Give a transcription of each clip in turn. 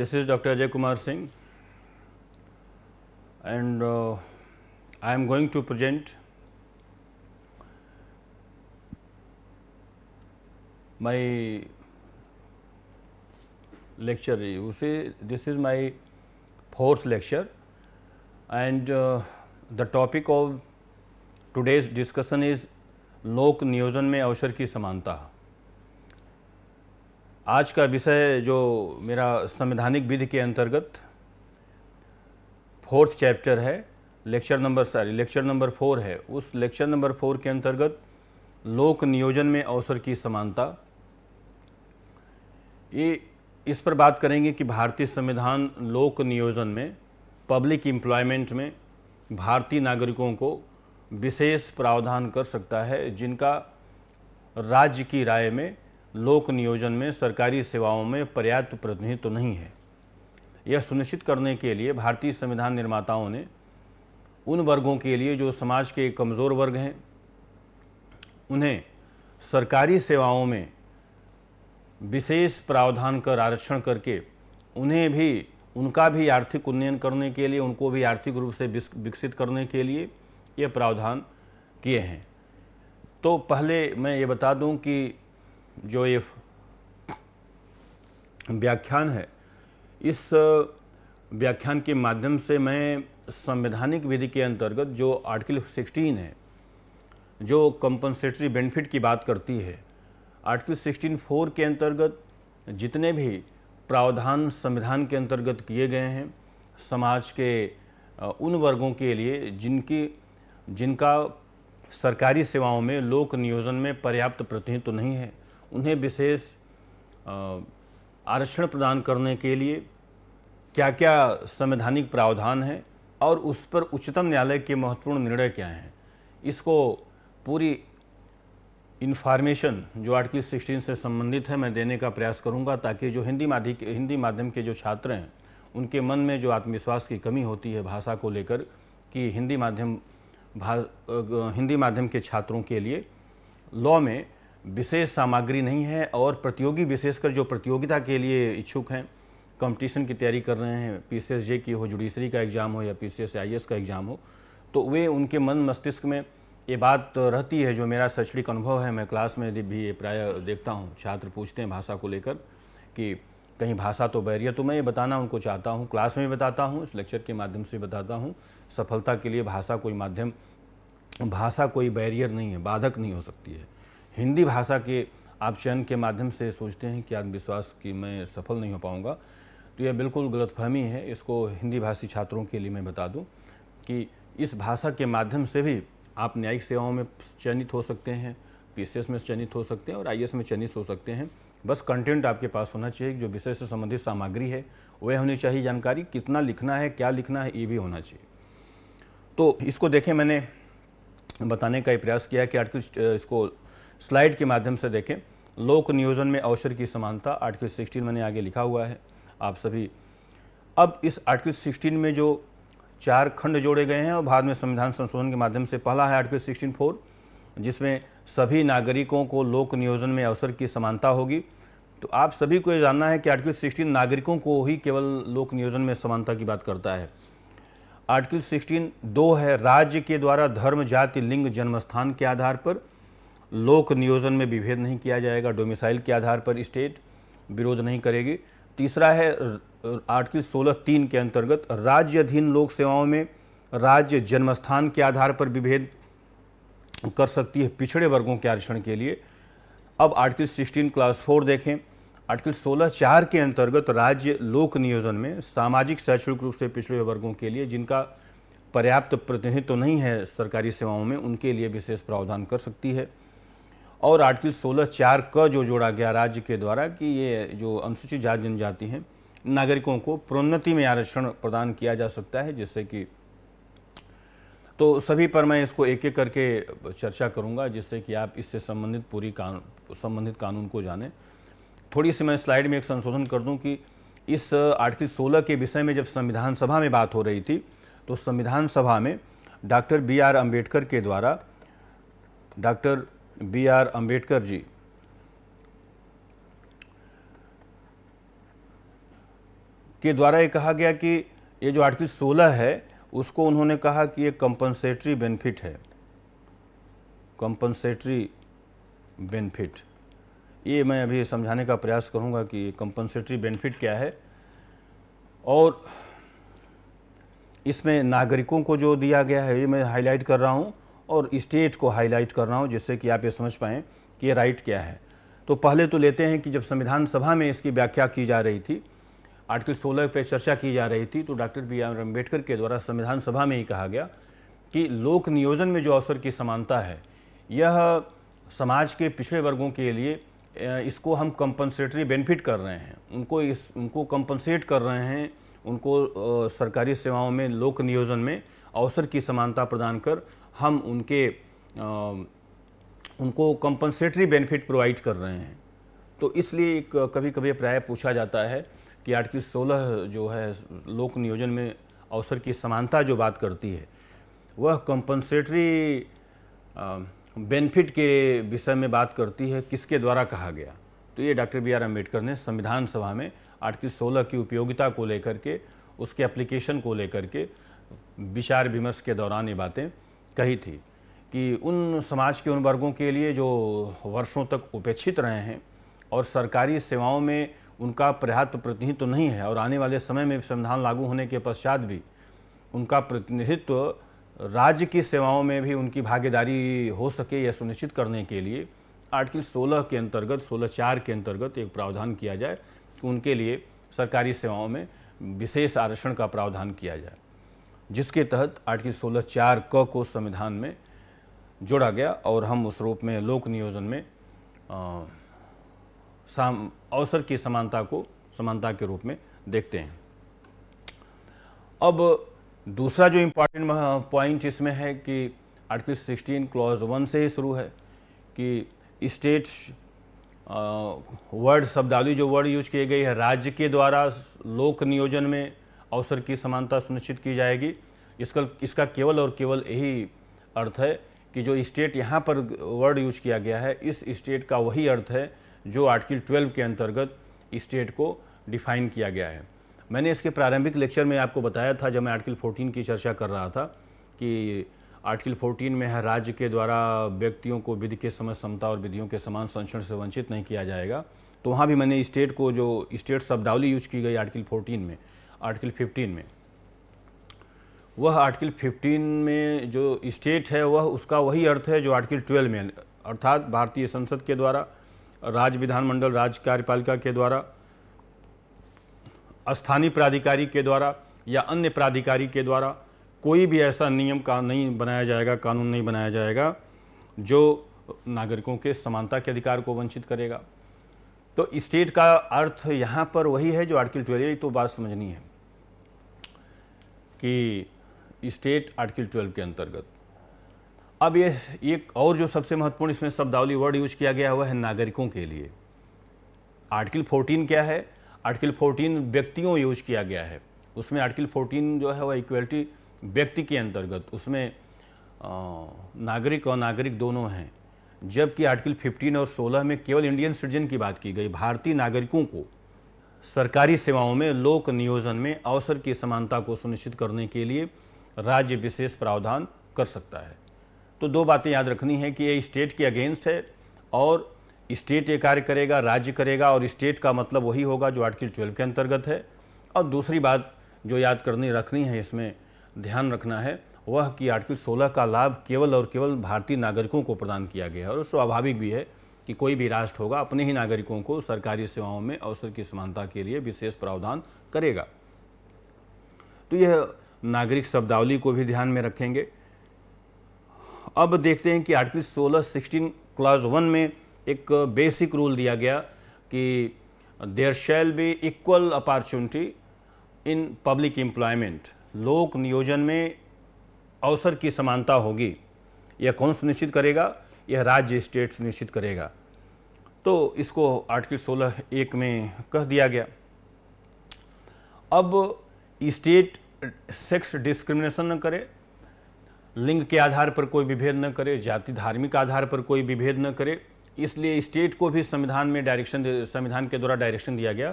this is Dr. Ajay Kumar Singh and uh, I am going to present my lecture. You see this is my fourth lecture and uh, the topic of today's discussion is lok niyojan mein avsar ki samanta आज का विषय जो मेरा संवैधानिक विधि के अंतर्गत fourth chapter है lecture number sorry lecture number four है उस लेक्चर नंबर फोर के अंतर्गत लोक नियोजन में अवसर की समानता ये इस पर बात करेंगे कि भारतीय संविधान लोक नियोजन में पब्लिक एम्प्लॉयमेंट में भारतीय नागरिकों को विशेष प्रावधान कर सकता है जिनका राज्य की राय में लोक नियोजन में सरकारी सेवाओं में पर्याप्त प्रतिनिधित्व तो नहीं है यह सुनिश्चित करने के लिए भारतीय संविधान निर्माताओं ने उन वर्गों के लिए जो समाज के कमज़ोर वर्ग हैं उन्हें सरकारी सेवाओं में विशेष प्रावधान कर आरक्षण करके उन्हें भी उनका भी आर्थिक उन्नयन करने के लिए उनको भी आर्थिक रूप से विकसित करने के लिए ये प्रावधान किए हैं तो पहले मैं ये बता दूं कि जो ये व्याख्यान है इस व्याख्यान के माध्यम से मैं संवैधानिक विधि के अंतर्गत जो आर्टिकल 16 है जो कंपनसेटरी बेनिफिट की बात करती है आर्टिकल 16 फोर के अंतर्गत जितने भी प्रावधान संविधान के अंतर्गत किए गए हैं समाज के उन वर्गों के लिए जिनकी जिनका सरकारी सेवाओं में लोक नियोजन में पर्याप्त प्रतिनिधित्व नहीं है उन्हें विशेष आरक्षण प्रदान करने के लिए क्या क्या संवैधानिक प्रावधान हैं और उस पर उच्चतम न्यायालय के महत्वपूर्ण निर्णय क्या हैं इसको पूरी इन्फॉर्मेशन जो आर्टिकल 16 से संबंधित है मैं देने का प्रयास करूंगा ताकि जो हिंदी माध्यम हिंदी माध्यम के जो छात्र हैं उनके मन में जो आत्मविश्वास की कमी होती है भाषा को लेकर कि हिंदी माध्यम भा हिंदी माध्यम के छात्रों के लिए लॉ में विशेष सामग्री नहीं है और प्रतियोगी विशेषकर जो प्रतियोगिता के लिए इच्छुक हैं कंपटीशन की तैयारी कर रहे हैं पी सी एस जे की हो जुडिशरी का एग्ज़ाम हो या P C S I S का एग्ज़ाम हो तो वे उनके मन मस्तिष्क में ये बात रहती है जो मेरा शैक्षणिक अनुभव है मैं क्लास में भी ये प्राय देखता हूँ छात्र पूछते हैं भाषा को लेकर कि कहीं भाषा तो बैरियर तो मैं ये बताना उनको चाहता हूँ क्लास में बताता हूँ इस लेक्चर के माध्यम से बताता हूँ सफलता के लिए भाषा कोई माध्यम भाषा कोई बैरियर नहीं है बाधक नहीं हो सकती है हिंदी भाषा के आप चयन के माध्यम से सोचते हैं कि आत्मविश्वास कि मैं सफल नहीं हो पाऊँगा तो यह बिल्कुल गलतफहमी है इसको हिंदी भाषी छात्रों के लिए मैं बता दूँ कि इस भाषा के माध्यम से भी आप न्यायिक सेवाओं में चयनित हो सकते हैं पीसीएस में चयनित हो सकते हैं और आईएएस में चयनित हो सकते हैं बस कंटेंट आपके पास होना चाहिए जो विषय से संबंधित सामग्री है वह होनी चाहिए जानकारी कितना लिखना है क्या लिखना है ये भी होना चाहिए तो इसको देखें मैंने बताने का प्रयास किया कि आर्टिकल इसको स्लाइड के माध्यम से देखें लोक नियोजन में अवसर की समानता आर्टिकल 16 मैंने आगे लिखा हुआ है आप सभी अब इस आर्टिकल 16 में जो चार खंड जोड़े गए हैं और भारत में संविधान संशोधन के माध्यम से पहला है आर्टिकल सिक्सटीन फोर जिसमें सभी नागरिकों को लोक नियोजन में अवसर की समानता होगी तो आप सभी को ये जानना है कि आर्टिकल सिक्सटीन नागरिकों को ही केवल लोक नियोजन में समानता की बात करता है आर्टिकल सिक्सटीन दो है राज्य के द्वारा धर्म जाति लिंग जन्मस्थान के आधार पर लोक नियोजन में विभेद नहीं किया जाएगा डोमिसाइल के आधार पर स्टेट विरोध नहीं करेगी तीसरा है आर्टिकल सोलह तीन के अंतर्गत राज्यधीन लोक सेवाओं में राज्य जन्मस्थान के आधार पर विभेद कर सकती है पिछड़े वर्गों के आरक्षण के लिए अब आर्टिकल सिक्सटीन क्लास फोर देखें आर्टिकल सोलह चार के अंतर्गत राज्य लोक नियोजन में सामाजिक शैक्षणिक रूप से पिछड़े वर्गों के लिए जिनका पर्याप्त प्रतिनिधित्व तो नहीं है सरकारी सेवाओं में उनके लिए विशेष प्रावधान कर सकती है और आर्टिकल सोलह चार का जो जोड़ा गया राज्य के द्वारा कि ये जो अनुसूचित जाति जनजाति हैं नागरिकों को प्रोन्नति में आरक्षण प्रदान किया जा सकता है जिससे कि तो सभी पर मैं इसको एक एक करके चर्चा करूंगा जिससे कि आप इससे संबंधित पूरी कानून संबंधित कानून को जानें थोड़ी सी मैं स्लाइड में एक संशोधन कर दूं कि इस आर्टिकल 16 के विषय में जब संविधान सभा में बात हो रही थी तो संविधान सभा में डॉक्टर बी आर अम्बेडकर के द्वारा doctor B R Ambedkar ji के द्वारा ये कहा गया कि ये जो आर्टिकल 16 है उसको उन्होंने कहा कि ये कंपनसेटरी बेनिफिट है कंपनसेटरी बेनिफिट ये मैं अभी समझाने का प्रयास करूंगा कि कंपनसेटरी बेनिफिट क्या है और इसमें नागरिकों को जो दिया गया है ये मैं हाईलाइट कर रहा हूँ और स्टेट को हाईलाइट कर रहा हूँ जिससे कि आप ये समझ पाएँ कि ये राइट क्या है तो पहले तो लेते हैं कि जब संविधान सभा में इसकी व्याख्या की जा रही थी आर्टिकल 16 पर चर्चा की जा रही थी तो डॉक्टर बी आर अम्बेडकर के द्वारा संविधान सभा में ही कहा गया कि लोक नियोजन में जो अवसर की समानता है यह समाज के पिछड़े वर्गों के लिए इसको हम कंपनसेटरी बेनिफिट कर रहे हैं उनको इस उनको कंपनसेट कर रहे हैं उनको सरकारी सेवाओं में लोक नियोजन में अवसर की समानता प्रदान कर हम उनके आ, उनको कंपनसेटरी बेनिफिट प्रोवाइड कर रहे हैं तो इसलिए कभी कभी प्राय पूछा जाता है कि आर्टिकल 16 जो है लोक नियोजन में अवसर की समानता जो बात करती है वह कंपनसेटरी बेनिफिट के विषय में बात करती है किसके द्वारा कहा गया तो ये डॉक्टर बी आर अम्बेडकर ने संविधान सभा में आर्टिकल 16 की उपयोगिता को लेकर के उसके एप्लीकेशन को लेकर के विचार विमर्श के दौरान ये बातें कही थी कि उन समाज के उन वर्गों के लिए जो वर्षों तक उपेक्षित रहे हैं और सरकारी सेवाओं में उनका पर्याप्त प्रतिनिधित्व तो नहीं है और आने वाले समय में संविधान लागू होने के पश्चात भी उनका प्रतिनिधित्व तो राज्य की सेवाओं में भी उनकी भागीदारी हो सके यह सुनिश्चित करने के लिए आर्टिकल 16 के अंतर्गत 16 चार के अंतर्गत एक प्रावधान किया जाए कि उनके लिए सरकारी सेवाओं में विशेष आरक्षण का प्रावधान किया जाए जिसके तहत आर्टिकल सोलह चार क को संविधान में जोड़ा गया और हम उस रूप में लोक नियोजन में अवसर की समानता को समानता के रूप में देखते हैं अब दूसरा जो इम्पॉर्टेंट पॉइंट इसमें है कि आर्टिकल 16 क्लॉज वन से ही शुरू है कि स्टेट्स वर्ड शब्दावली जो वर्ड यूज किए गए हैं राज्य के द्वारा लोक नियोजन में अवसर की समानता सुनिश्चित की जाएगी इसका इसका केवल और केवल यही अर्थ है कि जो स्टेट यहाँ पर वर्ड यूज किया गया है इस स्टेट का वही अर्थ है जो आर्टिकल ट्वेल्व के अंतर्गत स्टेट को डिफाइन किया गया है मैंने इसके प्रारंभिक लेक्चर में आपको बताया था जब मैं आर्टिकल 14 की चर्चा कर रहा था कि आर्टिकल 14 में है राज्य के द्वारा व्यक्तियों को विधि के समय समता और विधियों के समान संरक्षण से वंचित नहीं किया जाएगा तो वहाँ भी मैंने स्टेट को जो स्टेट शब्दावली यूज की गई आर्टिकल फोर्टीन में आर्टिकल 15 में वह आर्टिकल 15 में जो स्टेट है वह उसका वही अर्थ है जो आर्टिकल 12 में अर्थात भारतीय संसद के द्वारा राज्य विधानमंडल राज्य कार्यपालिका के द्वारा स्थानीय प्राधिकारी के द्वारा या अन्य प्राधिकारी के द्वारा कोई भी ऐसा नियम का नहीं बनाया जाएगा कानून नहीं बनाया जाएगा जो नागरिकों के समानता के अधिकार को वंचित करेगा तो स्टेट का अर्थ यहाँ पर वही है जो आर्टिकल ट्वेल्व तो बात समझनी है कि स्टेट आर्टिकल 12 के अंतर्गत अब ये एक और जो सबसे महत्वपूर्ण इसमें शब्दावली वर्ड यूज किया गया हुआ है नागरिकों के लिए आर्टिकल 14 क्या है आर्टिकल 14 व्यक्तियों यूज किया गया है उसमें आर्टिकल 14 जो है वह इक्वलिटी व्यक्ति के अंतर्गत उसमें नागरिक और नागरिक दोनों हैं जबकि आर्टिकल 15 और 16 में केवल इंडियन सिटीजन की बात की गई भारतीय नागरिकों को सरकारी सेवाओं में लोक नियोजन में अवसर की समानता को सुनिश्चित करने के लिए राज्य विशेष प्रावधान कर सकता है तो दो बातें याद रखनी है कि ये स्टेट के अगेंस्ट है और स्टेट ये कार्य करेगा राज्य करेगा और स्टेट का मतलब वही होगा जो आर्टिकल ट्वेल्व के अंतर्गत है और दूसरी बात जो याद करनी रखनी है इसमें ध्यान रखना है वह कि आर्टिकल 16 का लाभ केवल और केवल भारतीय नागरिकों को प्रदान किया गया है और स्वाभाविक भी है कि कोई भी राष्ट्र होगा अपने ही नागरिकों को सरकारी सेवाओं में अवसर की समानता के लिए विशेष प्रावधान करेगा तो यह नागरिक शब्दावली को भी ध्यान में रखेंगे अब देखते हैं कि आर्टिकल 16 16 क्लास वन में एक बेसिक रूल दिया गया कि there shall be equal opportunity in public employment लोक नियोजन में अवसर की समानता होगी यह कौन सुनिश्चित करेगा यह राज्य स्टेट सुनिश्चित करेगा तो इसको आर्टिकल 16 एक में कह दिया गया अब स्टेट सेक्स डिस्क्रिमिनेशन न करे लिंग के आधार पर कोई विभेद न करे जाति धार्मिक आधार पर कोई विभेद न करे इसलिए स्टेट को भी संविधान में डायरेक्शन संविधान के द्वारा डायरेक्शन दिया गया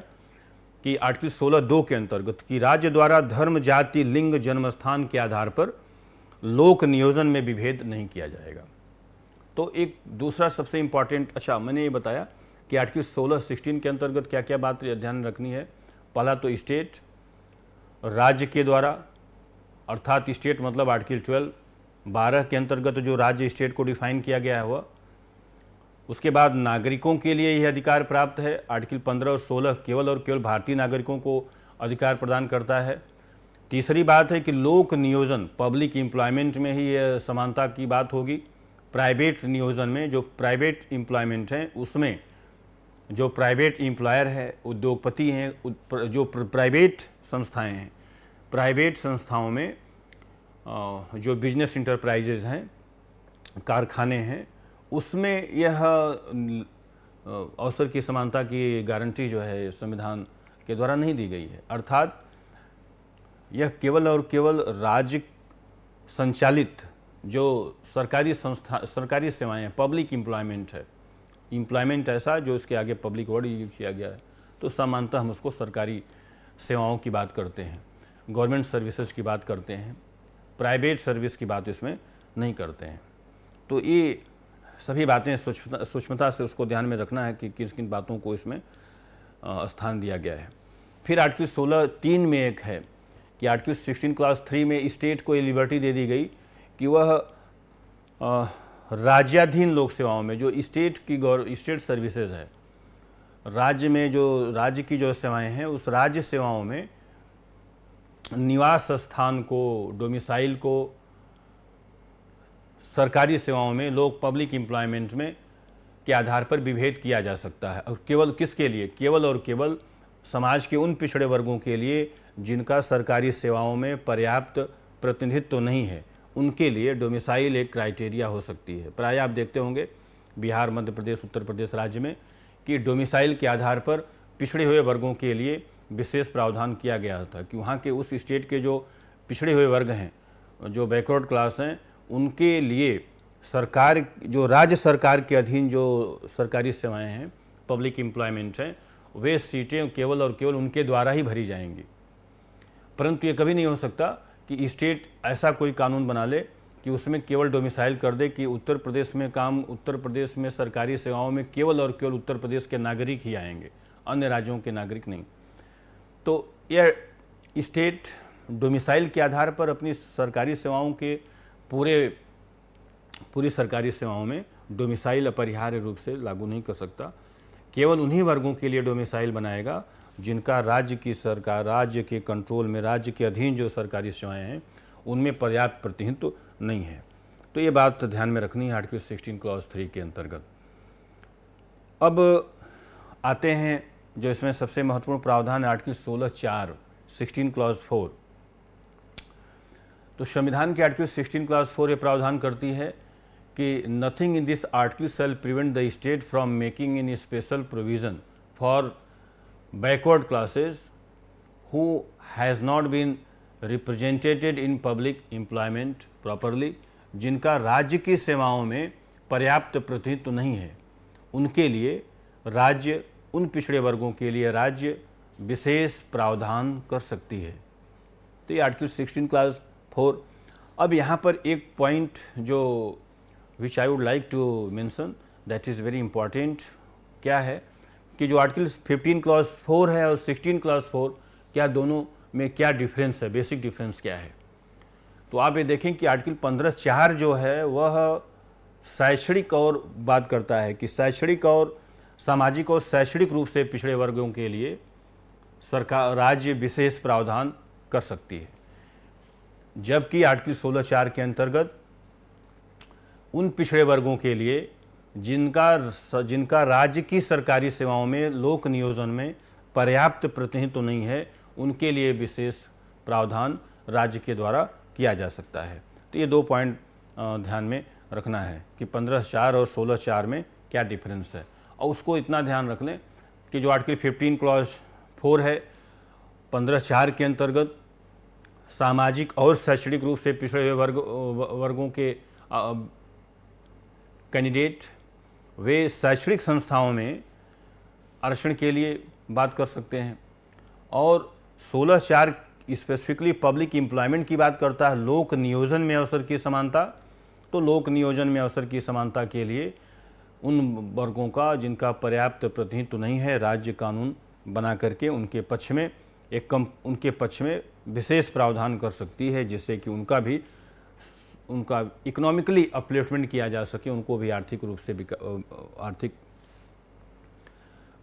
कि आर्टिकल 16 दो के अंतर्गत कि राज्य द्वारा धर्म जाति लिंग जन्मस्थान के आधार पर लोक नियोजन में विभेद नहीं किया जाएगा तो एक दूसरा सबसे इम्पॉर्टेंट अच्छा मैंने ये बताया कि आर्टिकल सोलह सिक्सटीन के अंतर्गत क्या क्या बात ध्यान रखनी है पहला तो स्टेट राज्य के द्वारा अर्थात स्टेट मतलब आर्टिकल ट्वेल्व बारह के अंतर्गत जो राज्य स्टेट को डिफाइन किया गया है वह उसके बाद नागरिकों के लिए यह अधिकार प्राप्त है आर्टिकल पंद्रह और सोलह केवल और केवल भारतीय नागरिकों को अधिकार प्रदान करता है तीसरी बात है कि लोक नियोजन पब्लिक एम्प्लॉयमेंट में ही यह समानता की बात होगी प्राइवेट नियोजन में जो प्राइवेट एम्प्लॉयमेंट हैं उसमें जो प्राइवेट एम्प्लॉयर है उद्योगपति हैं जो प्राइवेट संस्थाएं हैं प्राइवेट संस्थाओं में जो बिजनेस इंटरप्राइजेज हैं कारखाने हैं उसमें यह अवसर की समानता की गारंटी जो है संविधान के द्वारा नहीं दी गई है अर्थात यह केवल और केवल राज्य संचालित जो सरकारी संस्था सरकारी सेवाएं पब्लिक इम्प्लॉयमेंट है इम्प्लॉयमेंट ऐसा जो उसके आगे पब्लिक वर्ड यूज किया गया है तो सामान्यतः हम उसको सरकारी सेवाओं की बात करते हैं गवर्नमेंट सर्विसेज की बात करते हैं प्राइवेट सर्विस की बात इसमें नहीं करते हैं तो ये सभी बातें सूक्ष्मता सूक्ष्मता से उसको ध्यान में रखना है कि किस किन बातों को इसमें स्थान दिया गया है फिर आर्टिकल सोलह तीन में एक है कि आर्टिकल सिक्सटीन क्लास थ्री में स्टेट को ये लिबर्टी दे दी गई कि वह राज्याधीन लोक सेवाओं में जो स्टेट की गौर स्टेट सर्विसेज है राज्य में जो राज्य की जो सेवाएं हैं उस राज्य सेवाओं में निवास स्थान को डोमिसाइल को सरकारी सेवाओं में लोग पब्लिक एम्प्लॉयमेंट में के आधार पर विभेद किया जा सकता है और केवल किसके लिए केवल और केवल समाज के उन पिछड़े वर्गों के लिए जिनका सरकारी सेवाओं में पर्याप्त प्रतिनिधित्व तो नहीं है उनके लिए डोमिसाइल एक क्राइटेरिया हो सकती है प्राय आप देखते होंगे बिहार मध्य प्रदेश उत्तर प्रदेश राज्य में कि डोमिसाइल के आधार पर पिछड़े हुए वर्गों के लिए विशेष प्रावधान किया गया था कि वहाँ के उस स्टेट के जो पिछड़े हुए वर्ग हैं जो बैकवर्ड क्लास हैं उनके लिए सरकार जो राज्य सरकार के अधीन जो सरकारी सेवाएं हैं पब्लिक एम्प्लॉयमेंट हैं वे सीटें केवल और केवल उनके द्वारा ही भरी जाएंगी परंतु ये कभी नहीं हो सकता कि स्टेट ऐसा कोई कानून बना ले कि उसमें केवल डोमिसाइल कर दे कि उत्तर प्रदेश में काम उत्तर प्रदेश में सरकारी सेवाओं में केवल और केवल उत्तर प्रदेश के नागरिक ही आएंगे अन्य राज्यों के नागरिक नहीं तो यह स्टेट डोमिसाइल के आधार पर अपनी सरकारी सेवाओं के पूरे पूरी सरकारी सेवाओं में डोमिसाइल अपरिहार्य रूप से लागू नहीं कर सकता केवल उन्हीं वर्गों के लिए डोमिसाइल बनाएगा जिनका राज्य की सरकार राज्य के कंट्रोल में राज्य के अधीन जो सरकारी सेवाएँ हैं उनमें पर्याप्त प्रतिनिधित्व तो नहीं है तो ये बात ध्यान में रखनी है आर्टिकल सिक्सटीन क्लॉज थ्री के अंतर्गत अब आते हैं जो इसमें सबसे महत्वपूर्ण प्रावधान है आर्टिकल सोलह चार सिक्सटीन क्लॉज फोर तो संविधान के आर्टिकल सिक्सटीन क्लॉज फोर ये प्रावधान करती है कि nothing in this article shall prevent the state from making in special provision for backward classes who has not been represented in public employment properly जिनका राज्य की सेवाओं में पर्याप्त प्रतिनिधित्व नहीं है उनके लिए राज्य उन पिछड़े वर्गों के लिए राज्य विशेष प्रावधान कर सकती है तो ये आर्टिकल 16 क्लास 4 अब यहाँ पर एक पॉइंट जो which I would like to mention that is very important क्या है कि जो आर्टिकल 15 क्लास फोर है और 16 क्लास फोर क्या दोनों में क्या डिफरेंस है बेसिक डिफरेंस क्या है तो आप ये देखें कि आर्टिकल पंद्रह चार जो है वह शैक्षणिक और बात करता है कि शैक्षणिक और सामाजिक और शैक्षणिक रूप से पिछड़े वर्गों के लिए सरकार राज्य विशेष प्रावधान कर सकती है जबकि आर्टिकल सोलह चार के अंतर्गत उन पिछड़े वर्गों के लिए जिनका जिनका राज्य की सरकारी सेवाओं में लोक नियोजन में पर्याप्त प्रतिनिधित्व तो नहीं है उनके लिए विशेष प्रावधान राज्य के द्वारा किया जा सकता है तो ये दो पॉइंट ध्यान में रखना है कि पंद्रह चार और सोलह चार में क्या डिफरेंस है और उसको इतना ध्यान रख लें कि जो आर्टिकल फिफ्टीन क्लॉज फोर है पंद्रह चार के अंतर्गत सामाजिक और शैक्षणिक रूप से पिछड़े हुए वर्ग वर्गों के कैंडिडेट वे शैक्षणिक संस्थाओं में आरक्षण के लिए बात कर सकते हैं और सोलह चार स्पेसिफिकली पब्लिक एम्प्लॉयमेंट की बात करता है लोक नियोजन में अवसर की समानता तो लोक नियोजन में अवसर की समानता के लिए उन वर्गों का जिनका पर्याप्त प्रतिनिधित्व नहीं है राज्य कानून बना करके उनके पक्ष में एक कम उनके पक्ष में विशेष प्रावधान कर सकती है जिससे कि उनका भी उनका इकोनॉमिकली अपलिफ्टमेंट किया जा सके उनको भी आर्थिक रूप से आर्थिक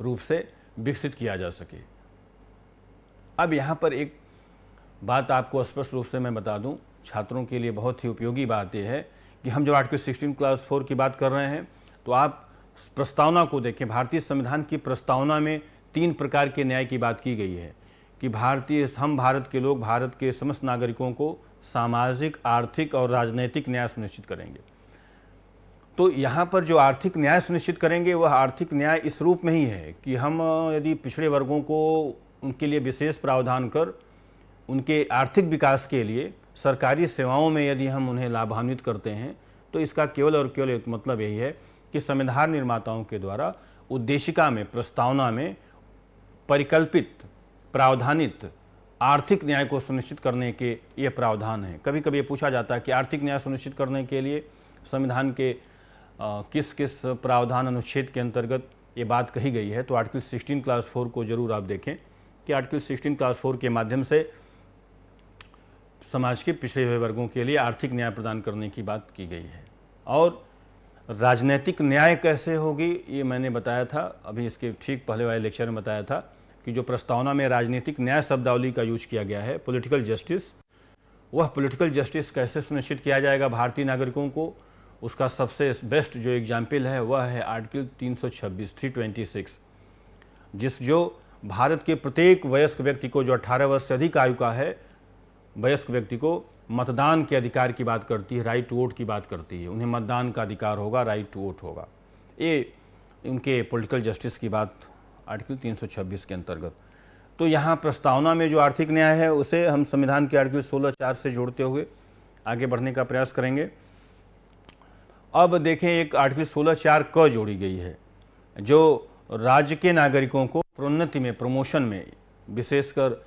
रूप से विकसित किया जा सके अब यहाँ पर एक बात आपको स्पष्ट रूप से मैं बता दूँ छात्रों के लिए बहुत ही उपयोगी बात यह है कि हम जब आर्टिकल सिक्सटीन क्लास फोर की बात कर रहे हैं तो आप प्रस्तावना को देखें भारतीय संविधान की प्रस्तावना में तीन प्रकार के न्याय की बात की गई है कि भारतीय हम भारत के लोग भारत के समस्त नागरिकों को सामाजिक आर्थिक और राजनीतिक न्याय सुनिश्चित करेंगे तो यहाँ पर जो आर्थिक न्याय सुनिश्चित करेंगे वह आर्थिक न्याय इस रूप में ही है कि हम यदि पिछड़े वर्गों को उनके लिए विशेष प्रावधान कर उनके आर्थिक विकास के लिए सरकारी सेवाओं में यदि हम उन्हें लाभान्वित करते हैं तो इसका केवल और केवल एक मतलब यही है कि संविधान निर्माताओं के द्वारा उद्देशिका में प्रस्तावना में परिकल्पित प्रावधानित आर्थिक न्याय को सुनिश्चित करने के ये प्रावधान हैं कभी कभी ये पूछा जाता है कि आर्थिक न्याय सुनिश्चित करने के लिए संविधान के आ, किस किस प्रावधान अनुच्छेद के अंतर्गत ये बात कही गई है तो आर्टिकल 16 क्लास फोर को जरूर आप देखें कि आर्टिकल 16 क्लास फोर के माध्यम से समाज के पिछड़े हुए वर्गों के लिए आर्थिक न्याय प्रदान करने की बात की गई है और राजनैतिक न्याय कैसे होगी ये मैंने बताया था अभी इसके ठीक पहले वाले लेक्चर में बताया था कि जो प्रस्तावना में राजनीतिक न्याय शब्दावली का यूज किया गया है पॉलिटिकल जस्टिस वह पॉलिटिकल जस्टिस कैसे सुनिश्चित किया जाएगा भारतीय नागरिकों को उसका सबसे बेस्ट जो एग्जाम्पल है वह है आर्टिकल 326 326 जिस जो भारत के प्रत्येक वयस्क व्यक्ति को जो 18 वर्ष से अधिक आयु का है वयस्क व्यक्ति को मतदान के अधिकार की बात करती है राइट टू वोट की बात करती है उन्हें मतदान का अधिकार होगा राइट टू वोट होगा ये उनके पॉलिटिकल जस्टिस की बात आर्टिकल 326 के अंतर्गत तो यहाँ प्रस्तावना में जो आर्थिक न्याय है उसे हम संविधान के आर्टिकल सोलह चार से जोड़ते हुए आगे बढ़ने का प्रयास करेंगे अब देखें एक आर्टिकल सोलह चार क जोड़ी गई है जो राज्य के नागरिकों को प्रोन्नति में प्रमोशन में विशेषकर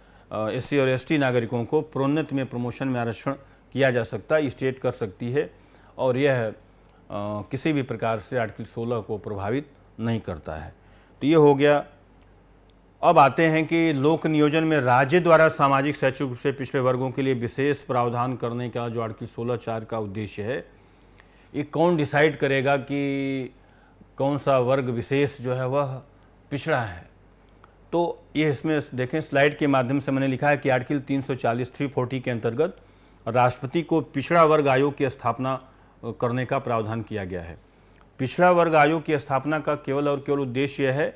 एस और एस नागरिकों को प्रोन्नति में प्रमोशन में आरक्षण किया जा सकता है स्टेट कर सकती है और यह किसी भी प्रकार से आर्टिकल 16 को प्रभावित नहीं करता है तो ये हो गया अब आते हैं कि लोक नियोजन में राज्य द्वारा सामाजिक शैक्षिक रूप से पिछड़े वर्गों के लिए विशेष प्रावधान करने का जो आर्टिकल सोलह चार का उद्देश्य है ये कौन डिसाइड करेगा कि कौन सा वर्ग विशेष जो है वह पिछड़ा है तो ये इसमें देखें स्लाइड के माध्यम से मैंने लिखा है कि आर्टिकल 340 फोर्टी के अंतर्गत राष्ट्रपति को पिछड़ा वर्ग आयोग की स्थापना करने का प्रावधान किया गया है पिछड़ा वर्ग आयोग की स्थापना का केवल और केवल उद्देश्य यह है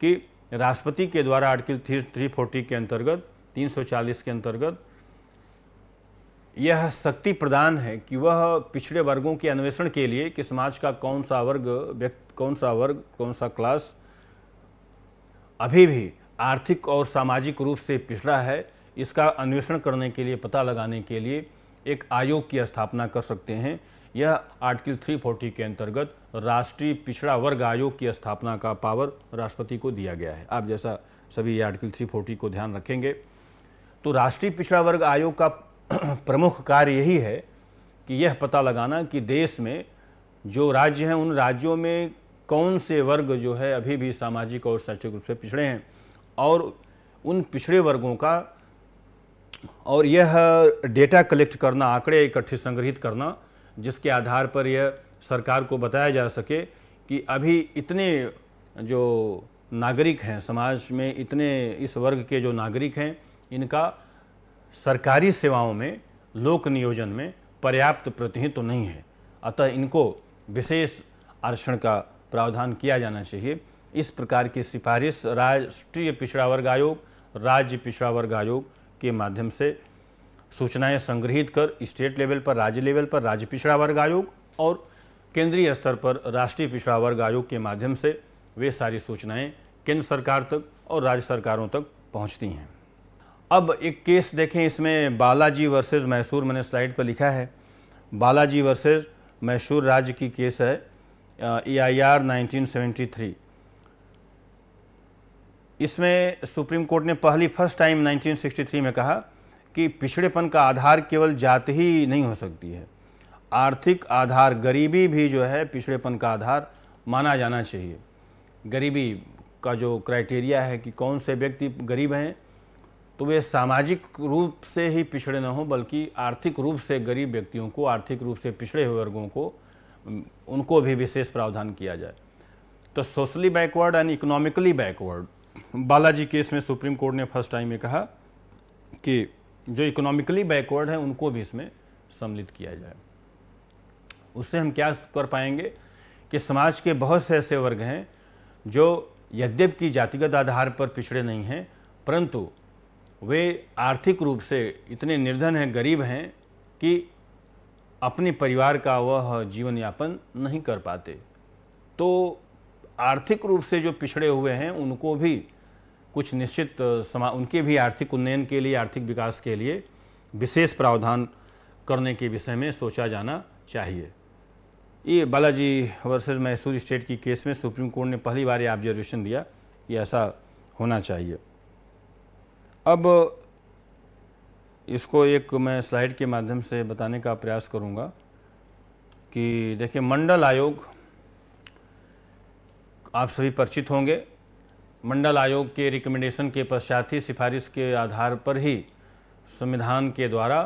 कि राष्ट्रपति के द्वारा आर्टिकल थ्री थ्री फोर्टी के अंतर्गत 340 के अंतर्गत यह शक्ति प्रदान है कि वह पिछड़े वर्गों के अन्वेषण के लिए कि समाज का कौन सा वर्ग व्यक्ति कौन सा वर्ग कौन सा क्लास अभी भी आर्थिक और सामाजिक रूप से पिछड़ा है इसका अन्वेषण करने के लिए पता लगाने के लिए एक आयोग की स्थापना कर सकते हैं यह आर्टिकल 340 के अंतर्गत राष्ट्रीय पिछड़ा वर्ग आयोग की स्थापना का पावर राष्ट्रपति को दिया गया है आप जैसा सभी आर्टिकल 340 को ध्यान रखेंगे तो राष्ट्रीय पिछड़ा वर्ग आयोग का प्रमुख कार्य यही है कि यह पता लगाना कि देश में जो राज्य हैं उन राज्यों में कौन से वर्ग जो है अभी भी सामाजिक और शैक्षिक रूप से पिछड़े हैं और उन पिछड़े वर्गों का और यह डेटा कलेक्ट करना आंकड़े इकट्ठे संग्रहित करना जिसके आधार पर यह सरकार को बताया जा सके कि अभी इतने जो नागरिक हैं समाज में इतने इस वर्ग के जो नागरिक हैं इनका सरकारी सेवाओं में लोक नियोजन में पर्याप्त प्रतिनिधित्व तो नहीं है अतः इनको विशेष आरक्षण का प्रावधान किया जाना चाहिए इस प्रकार की सिफारिश राष्ट्रीय पिछड़ा वर्ग आयोग राज्य पिछड़ा वर्ग आयोग के माध्यम से सूचनाएं संग्रहित कर स्टेट लेवल पर राज्य लेवल पर राज्य पिछड़ा वर्ग आयोग और केंद्रीय स्तर पर राष्ट्रीय पिछड़ा वर्ग आयोग के माध्यम से वे सारी सूचनाएं केंद्र सरकार तक और राज्य सरकारों तक पहुंचती हैं अब एक केस देखें इसमें बालाजी वर्सेज मैसूर मैंने स्लाइड पर लिखा है बालाजी वर्सेज मैसूर राज्य की केस है ए आई आर नाइनटीन इसमें सुप्रीम कोर्ट ने पहली फर्स्ट टाइम 1963 में कहा कि पिछड़ेपन का आधार केवल जाति ही नहीं हो सकती है आर्थिक आधार गरीबी भी जो है पिछड़ेपन का आधार माना जाना चाहिए गरीबी का जो क्राइटेरिया है कि कौन से व्यक्ति गरीब हैं तो वे सामाजिक रूप से ही पिछड़े न हों बल्कि आर्थिक रूप से गरीब व्यक्तियों को आर्थिक रूप से पिछड़े हुए वर्गों को उनको भी विशेष प्रावधान किया जाए तो socially backward and economically backward Balaji case में सुप्रीम कोर्ट ने फर्स्ट टाइम ये कहा कि जो इकोनॉमिकली बैकवर्ड हैं उनको भी इसमें सम्मिलित किया जाए उससे हम क्या कर पाएंगे कि समाज के बहुत से ऐसे वर्ग हैं जो यद्यप की जातिगत आधार पर पिछड़े नहीं हैं परंतु वे आर्थिक रूप से इतने निर्धन हैं गरीब हैं कि अपने परिवार का वह जीवन यापन नहीं कर पाते तो आर्थिक रूप से जो पिछड़े हुए हैं उनको भी कुछ निश्चित समा उनके भी आर्थिक उन्नयन के लिए आर्थिक विकास के लिए विशेष प्रावधान करने के विषय में सोचा जाना चाहिए ये बालाजी वर्सेज मैसूर स्टेट की केस में सुप्रीम कोर्ट ने पहली बार ये ऑब्जर्वेशन दिया कि ऐसा होना चाहिए अब इसको एक मैं स्लाइड के माध्यम से बताने का प्रयास करूंगा कि देखिए मंडल आयोग आप सभी परिचित होंगे मंडल आयोग के रिकमेंडेशन के पश्चात ही सिफारिश के आधार पर ही संविधान के द्वारा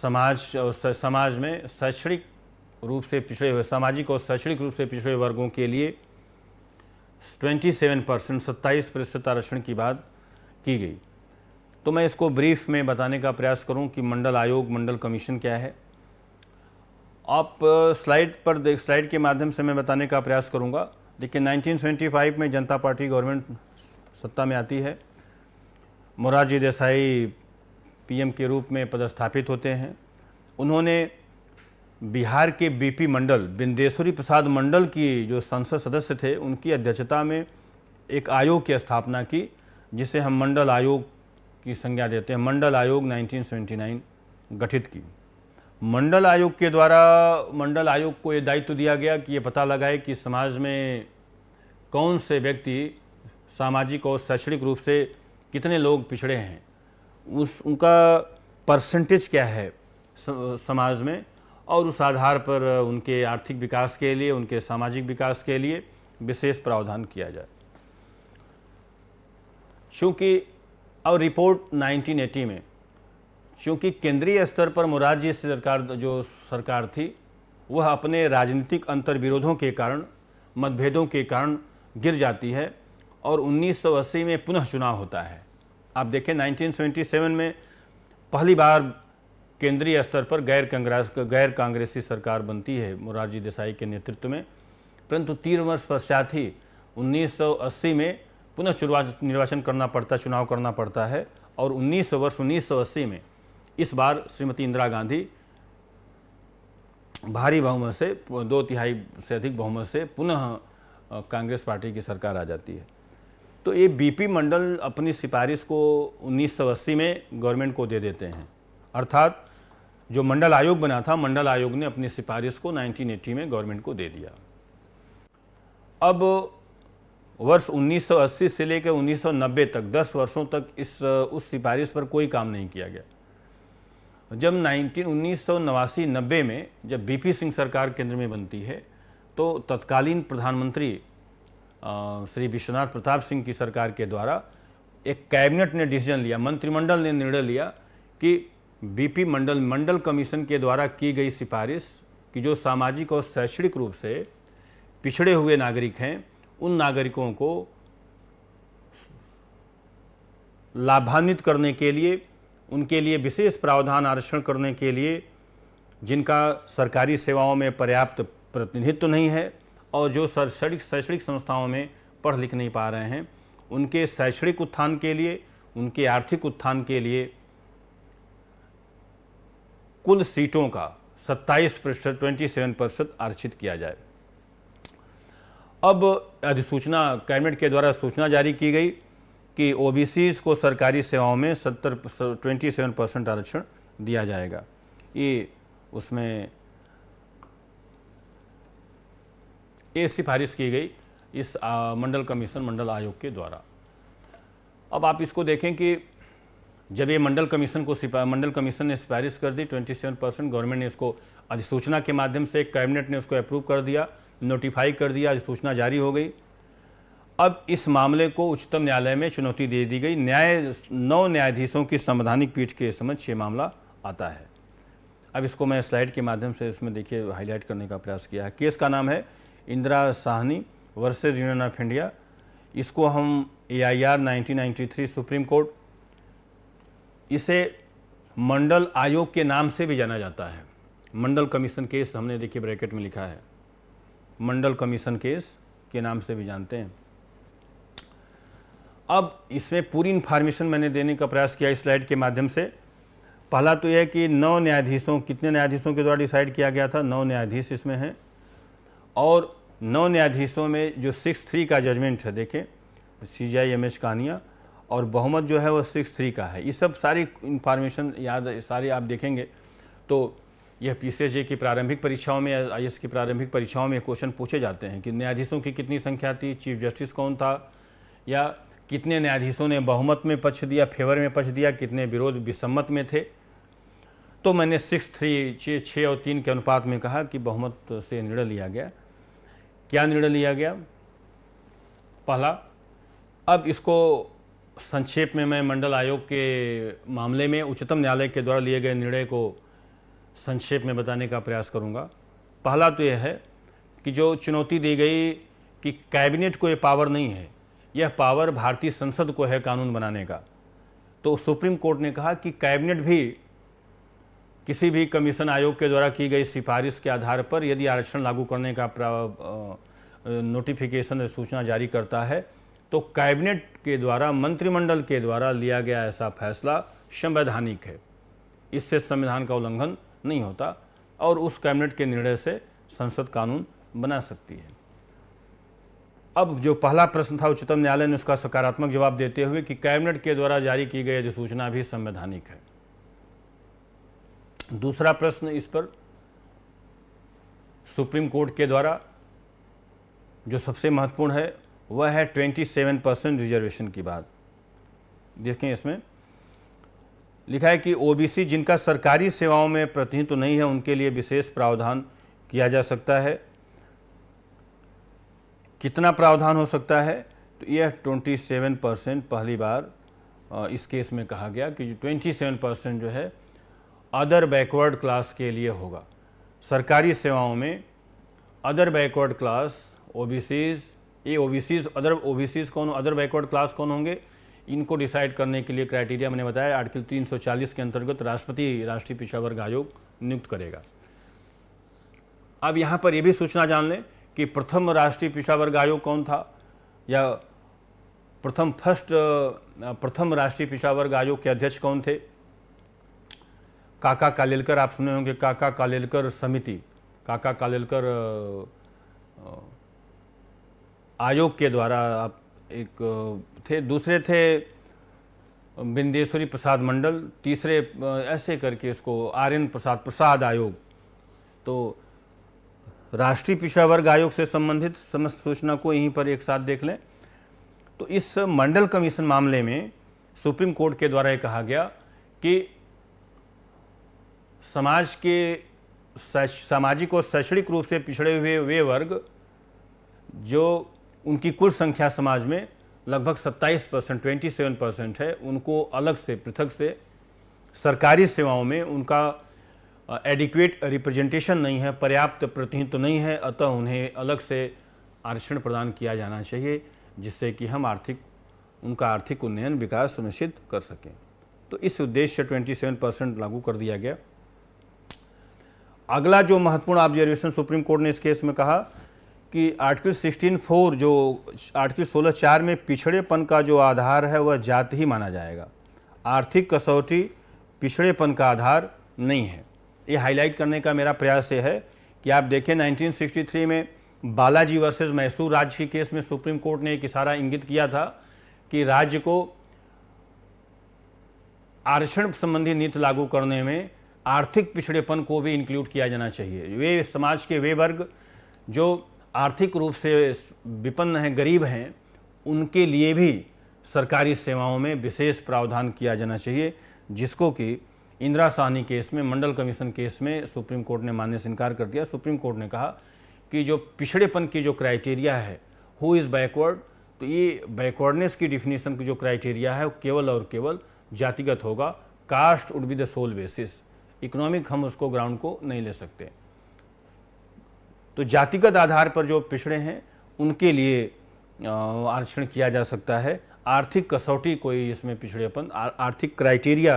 समाज और समाज में शैक्षणिक रूप से पिछड़े हुए सामाजिक और शैक्षणिक रूप से पिछड़े वर्गों के लिए 27 परसेंट सत्ताईस प्रतिशत आरक्षण की बात की गई तो मैं इसको ब्रीफ में बताने का प्रयास करूं कि मंडल आयोग मंडल कमीशन क्या है आप स्लाइड पर देख स्लाइड के माध्यम से मैं बताने का प्रयास करूंगा लेकिन 1975 में जनता पार्टी गवर्नमेंट सत्ता में आती है मोरारजी देसाई पीएम के रूप में पदस्थापित होते हैं उन्होंने बिहार के बीपी मंडल बिंदेश्वरी प्रसाद मंडल की जो संसद सदस्य थे उनकी अध्यक्षता में एक आयोग की स्थापना की जिसे हम मंडल आयोग की संज्ञा देते हैं मंडल आयोग 1979 गठित की मंडल आयोग के द्वारा मंडल आयोग को ये दायित्व दिया गया कि ये पता लगाए कि समाज में कौन से व्यक्ति सामाजिक और शैक्षणिक रूप से कितने लोग पिछड़े हैं उस उनका परसेंटेज क्या है समाज में और उस आधार पर उनके आर्थिक विकास के लिए उनके सामाजिक विकास के लिए विशेष प्रावधान किया जाए चूँकि और रिपोर्ट 1980 में क्योंकि केंद्रीय स्तर पर मोरारजी सरकार जो सरकार थी वह अपने राजनीतिक अंतर विरोधों के कारण मतभेदों के कारण गिर जाती है और 1980 में पुनः चुनाव होता है आप देखें 1977 में पहली बार केंद्रीय स्तर पर गैर कांग्रेस गैर कांग्रेसी सरकार बनती है मोरारजी देसाई के नेतृत्व में परंतु तीन वर्ष पश्चात ही 1980 में पुनः निर्वाचन करना पड़ता चुनाव करना पड़ता है और 19 वर्ष 1980 में इस बार श्रीमती इंदिरा गांधी भारी बहुमत से दो तिहाई से अधिक बहुमत से पुनः कांग्रेस पार्टी की सरकार आ जाती है तो ये बीपी मंडल अपनी सिफारिश को उन्नीस में गवर्नमेंट को दे देते हैं अर्थात जो मंडल आयोग बना था मंडल आयोग ने अपनी सिफारिश को 1980 में गवर्नमेंट को दे दिया अब वर्ष 1980 से लेकर 1990 तक 10 वर्षों तक इस उस सिफारिश पर कोई काम नहीं किया गया जब नाइनटीन उन्नीस सौ नवासी नब्बे में जब बीपी सिंह सरकार केंद्र में बनती है तो तत्कालीन प्रधानमंत्री श्री विश्वनाथ प्रताप सिंह की सरकार के द्वारा एक कैबिनेट ने डिसीजन लिया मंत्रिमंडल ने निर्णय लिया कि बीपी मंडल मंडल कमीशन के द्वारा की गई सिफारिश कि जो सामाजिक और शैक्षणिक रूप से पिछड़े हुए नागरिक हैं उन नागरिकों को लाभान्वित करने के लिए उनके लिए विशेष प्रावधान आरक्षण करने के लिए जिनका सरकारी सेवाओं में पर्याप्त प्रतिनिधित्व नहीं है और जो शैक्षणिक शैक्षणिक संस्थाओं में पढ़ लिख नहीं पा रहे हैं उनके शैक्षणिक उत्थान के लिए उनके आर्थिक उत्थान के लिए कुल सीटों का 27 प्रतिशत ट्वेंटी प्रतिशत आरक्षित किया जाए अब अधिसूचना कैबिनेट के द्वारा सूचना जारी की गई कि ओ को सरकारी सेवाओं में सत्तर ट्वेंटी सेवन परसेंट आरक्षण दिया जाएगा ये उसमें ये सिफारिश की गई इस मंडल कमीशन मंडल आयोग के द्वारा अब आप इसको देखें कि जब ये मंडल कमीशन को मंडल कमीशन ने सिफारिश कर दी 27 परसेंट गवर्नमेंट ने इसको अधिसूचना के माध्यम से कैबिनेट ने उसको अप्रूव कर दिया नोटिफाई कर दिया अधिसूचना जारी हो गई अब इस मामले को उच्चतम न्यायालय में चुनौती दे दी गई न्याय नौ न्यायाधीशों की संवैधानिक पीठ के समझ ये मामला आता है अब इसको मैं स्लाइड के माध्यम से इसमें देखिए हाईलाइट करने का प्रयास किया है केस का नाम है Indira Sawhney versus union of India इसको हम A I R nineteen supreme court इसे मंडल आयोग के नाम से भी जाना जाता है मंडल कमीशन केस हमने देखिए ब्रैकेट में लिखा है मंडल कमीशन केस के नाम से भी जानते हैं अब इसमें पूरी इन्फॉर्मेशन मैंने देने का प्रयास किया इस स्लाइड के माध्यम से पहला तो यह है कि नौ न्यायाधीशों कितने न्यायाधीशों के द्वारा डिसाइड किया गया था नौ न्यायाधीश इसमें हैं और नौ न्यायाधीशों में जो सिक्स थ्री का जजमेंट है देखें सी जी आई एम और बहुमत जो है वो सिक्स थ्री का है ये सब सारी इन्फॉर्मेशन याद सारी आप देखेंगे तो यह पी सी की प्रारंभिक परीक्षाओं में आई की प्रारंभिक परीक्षाओं में क्वेश्चन पूछे जाते हैं कि न्यायाधीशों की कितनी संख्या थी चीफ जस्टिस कौन था या कितने न्यायाधीशों ने बहुमत में पक्ष दिया फेवर में पक्ष दिया कितने विरोध विसम्मत में थे तो मैंने सिक्स थ्री छः और तीन के अनुपात में कहा कि बहुमत से निर्णय लिया गया क्या निर्णय लिया गया पहला अब इसको संक्षेप में मैं मंडल आयोग के मामले में उच्चतम न्यायालय के द्वारा लिए गए निर्णय को संक्षेप में बताने का प्रयास करूंगा पहला तो यह है कि जो चुनौती दी गई कि कैबिनेट को ये पावर नहीं है यह पावर भारतीय संसद को है कानून बनाने का तो सुप्रीम कोर्ट ने कहा कि कैबिनेट भी किसी भी कमीशन आयोग के द्वारा की गई सिफारिश के आधार पर यदि आरक्षण लागू करने का नोटिफिकेशन सूचना जारी करता है तो कैबिनेट के द्वारा मंत्रिमंडल के द्वारा लिया गया ऐसा फैसला संवैधानिक है इससे संविधान का उल्लंघन नहीं होता और उस कैबिनेट के निर्णय से संसद कानून बना सकती है अब जो पहला प्रश्न था उच्चतम न्यायालय ने उसका सकारात्मक जवाब देते हुए कि कैबिनेट के द्वारा जारी की गई अधिसूचना भी संवैधानिक है दूसरा प्रश्न इस पर सुप्रीम कोर्ट के द्वारा जो सबसे महत्वपूर्ण है वह है 27 परसेंट रिजर्वेशन की बात देखें इसमें लिखा है कि ओबीसी जिनका सरकारी सेवाओं में प्रतिनिधित्व तो नहीं है उनके लिए विशेष प्रावधान किया जा सकता है कितना प्रावधान हो सकता है तो यह 27 परसेंट पहली बार इस केस में कहा गया कि 27 परसेंट जो है अदर बैकवर्ड क्लास के लिए होगा सरकारी सेवाओं में अदर बैकवर्ड क्लास ओबीसीज ये ओबीसीज अदर ओबीसीज कौन अदर बैकवर्ड क्लास कौन होंगे इनको डिसाइड करने के लिए क्राइटेरिया मैंने बताया आर्टिकल 340 के अंतर्गत राष्ट्रपति राष्ट्रीय पिछड़ा वर्ग आयोग नियुक्त करेगा अब यहाँ पर यह भी सूचना जान लें कि प्रथम राष्ट्रीय पिछड़ा वर्ग आयोग कौन था या प्रथम फर्स्ट प्रथम राष्ट्रीय पिछड़ा वर्ग आयोग के अध्यक्ष कौन थे काका कालेलकर आप सुने होंगे काका कालेलकर समिति काका कालेलकर आयोग के द्वारा आप एक थे दूसरे थे बिंदेश्वरी प्रसाद मंडल तीसरे ऐसे करके इसको आर्यन प्रसाद प्रसाद आयोग तो राष्ट्रीय पिछड़ा वर्ग आयोग से संबंधित समस्त सूचना को यहीं पर एक साथ देख लें तो इस मंडल कमीशन मामले में सुप्रीम कोर्ट के द्वारा ये कहा गया कि समाज के सामाजिक और शैक्षणिक रूप से पिछड़े हुए वे वर्ग जो उनकी कुल संख्या समाज में लगभग 27 परसेंट ट्वेंटी परसेंट है उनको अलग से पृथक से सरकारी सेवाओं में उनका एडिक्वेट रिप्रेजेंटेशन नहीं है पर्याप्त प्रतिनिधित्व तो नहीं है अतः उन्हें अलग से आरक्षण प्रदान किया जाना चाहिए जिससे कि हम आर्थिक उनका आर्थिक उन्नयन विकास सुनिश्चित कर सकें तो इस उद्देश्य ट्वेंटी सेवन परसेंट लागू कर दिया गया अगला जो महत्वपूर्ण ऑब्जर्वेशन सुप्रीम कोर्ट ने इस केस में कहा कि आर्टिकल सिक्सटीन फोर जो आर्टिकल सोलह चार में पिछड़ेपन का जो आधार है वह जाति ही माना जाएगा आर्थिक कसौटी पिछड़ेपन का आधार नहीं है ये हाईलाइट करने का मेरा प्रयास ये है कि आप देखें 1963 में बालाजी वर्सेस मैसूर राज्य के केस में सुप्रीम कोर्ट ने एक इशारा इंगित किया था कि राज्य को आरक्षण संबंधी नीति लागू करने में आर्थिक पिछड़ेपन को भी इंक्लूड किया जाना चाहिए वे समाज के वे वर्ग जो आर्थिक रूप से विपन्न हैं गरीब हैं उनके लिए भी सरकारी सेवाओं में विशेष प्रावधान किया जाना चाहिए जिसको कि इंदिरा साहनी केस में मंडल कमीशन केस में सुप्रीम कोर्ट ने मानने से इनकार कर दिया सुप्रीम कोर्ट ने कहा कि जो पिछड़ेपन की जो क्राइटेरिया है हु इज़ बैकवर्ड तो ये बैकवर्डनेस की डिफिनेशन की जो क्राइटेरिया है वो केवल और केवल जातिगत होगा caste would be the sole basis economic हम उसको ग्राउंड को नहीं ले सकते तो जातिगत आधार पर जो पिछड़े हैं उनके लिए आरक्षण किया जा सकता है आर्थिक कसौटी कोई इसमें पिछड़ेपन आर्थिक क्राइटेरिया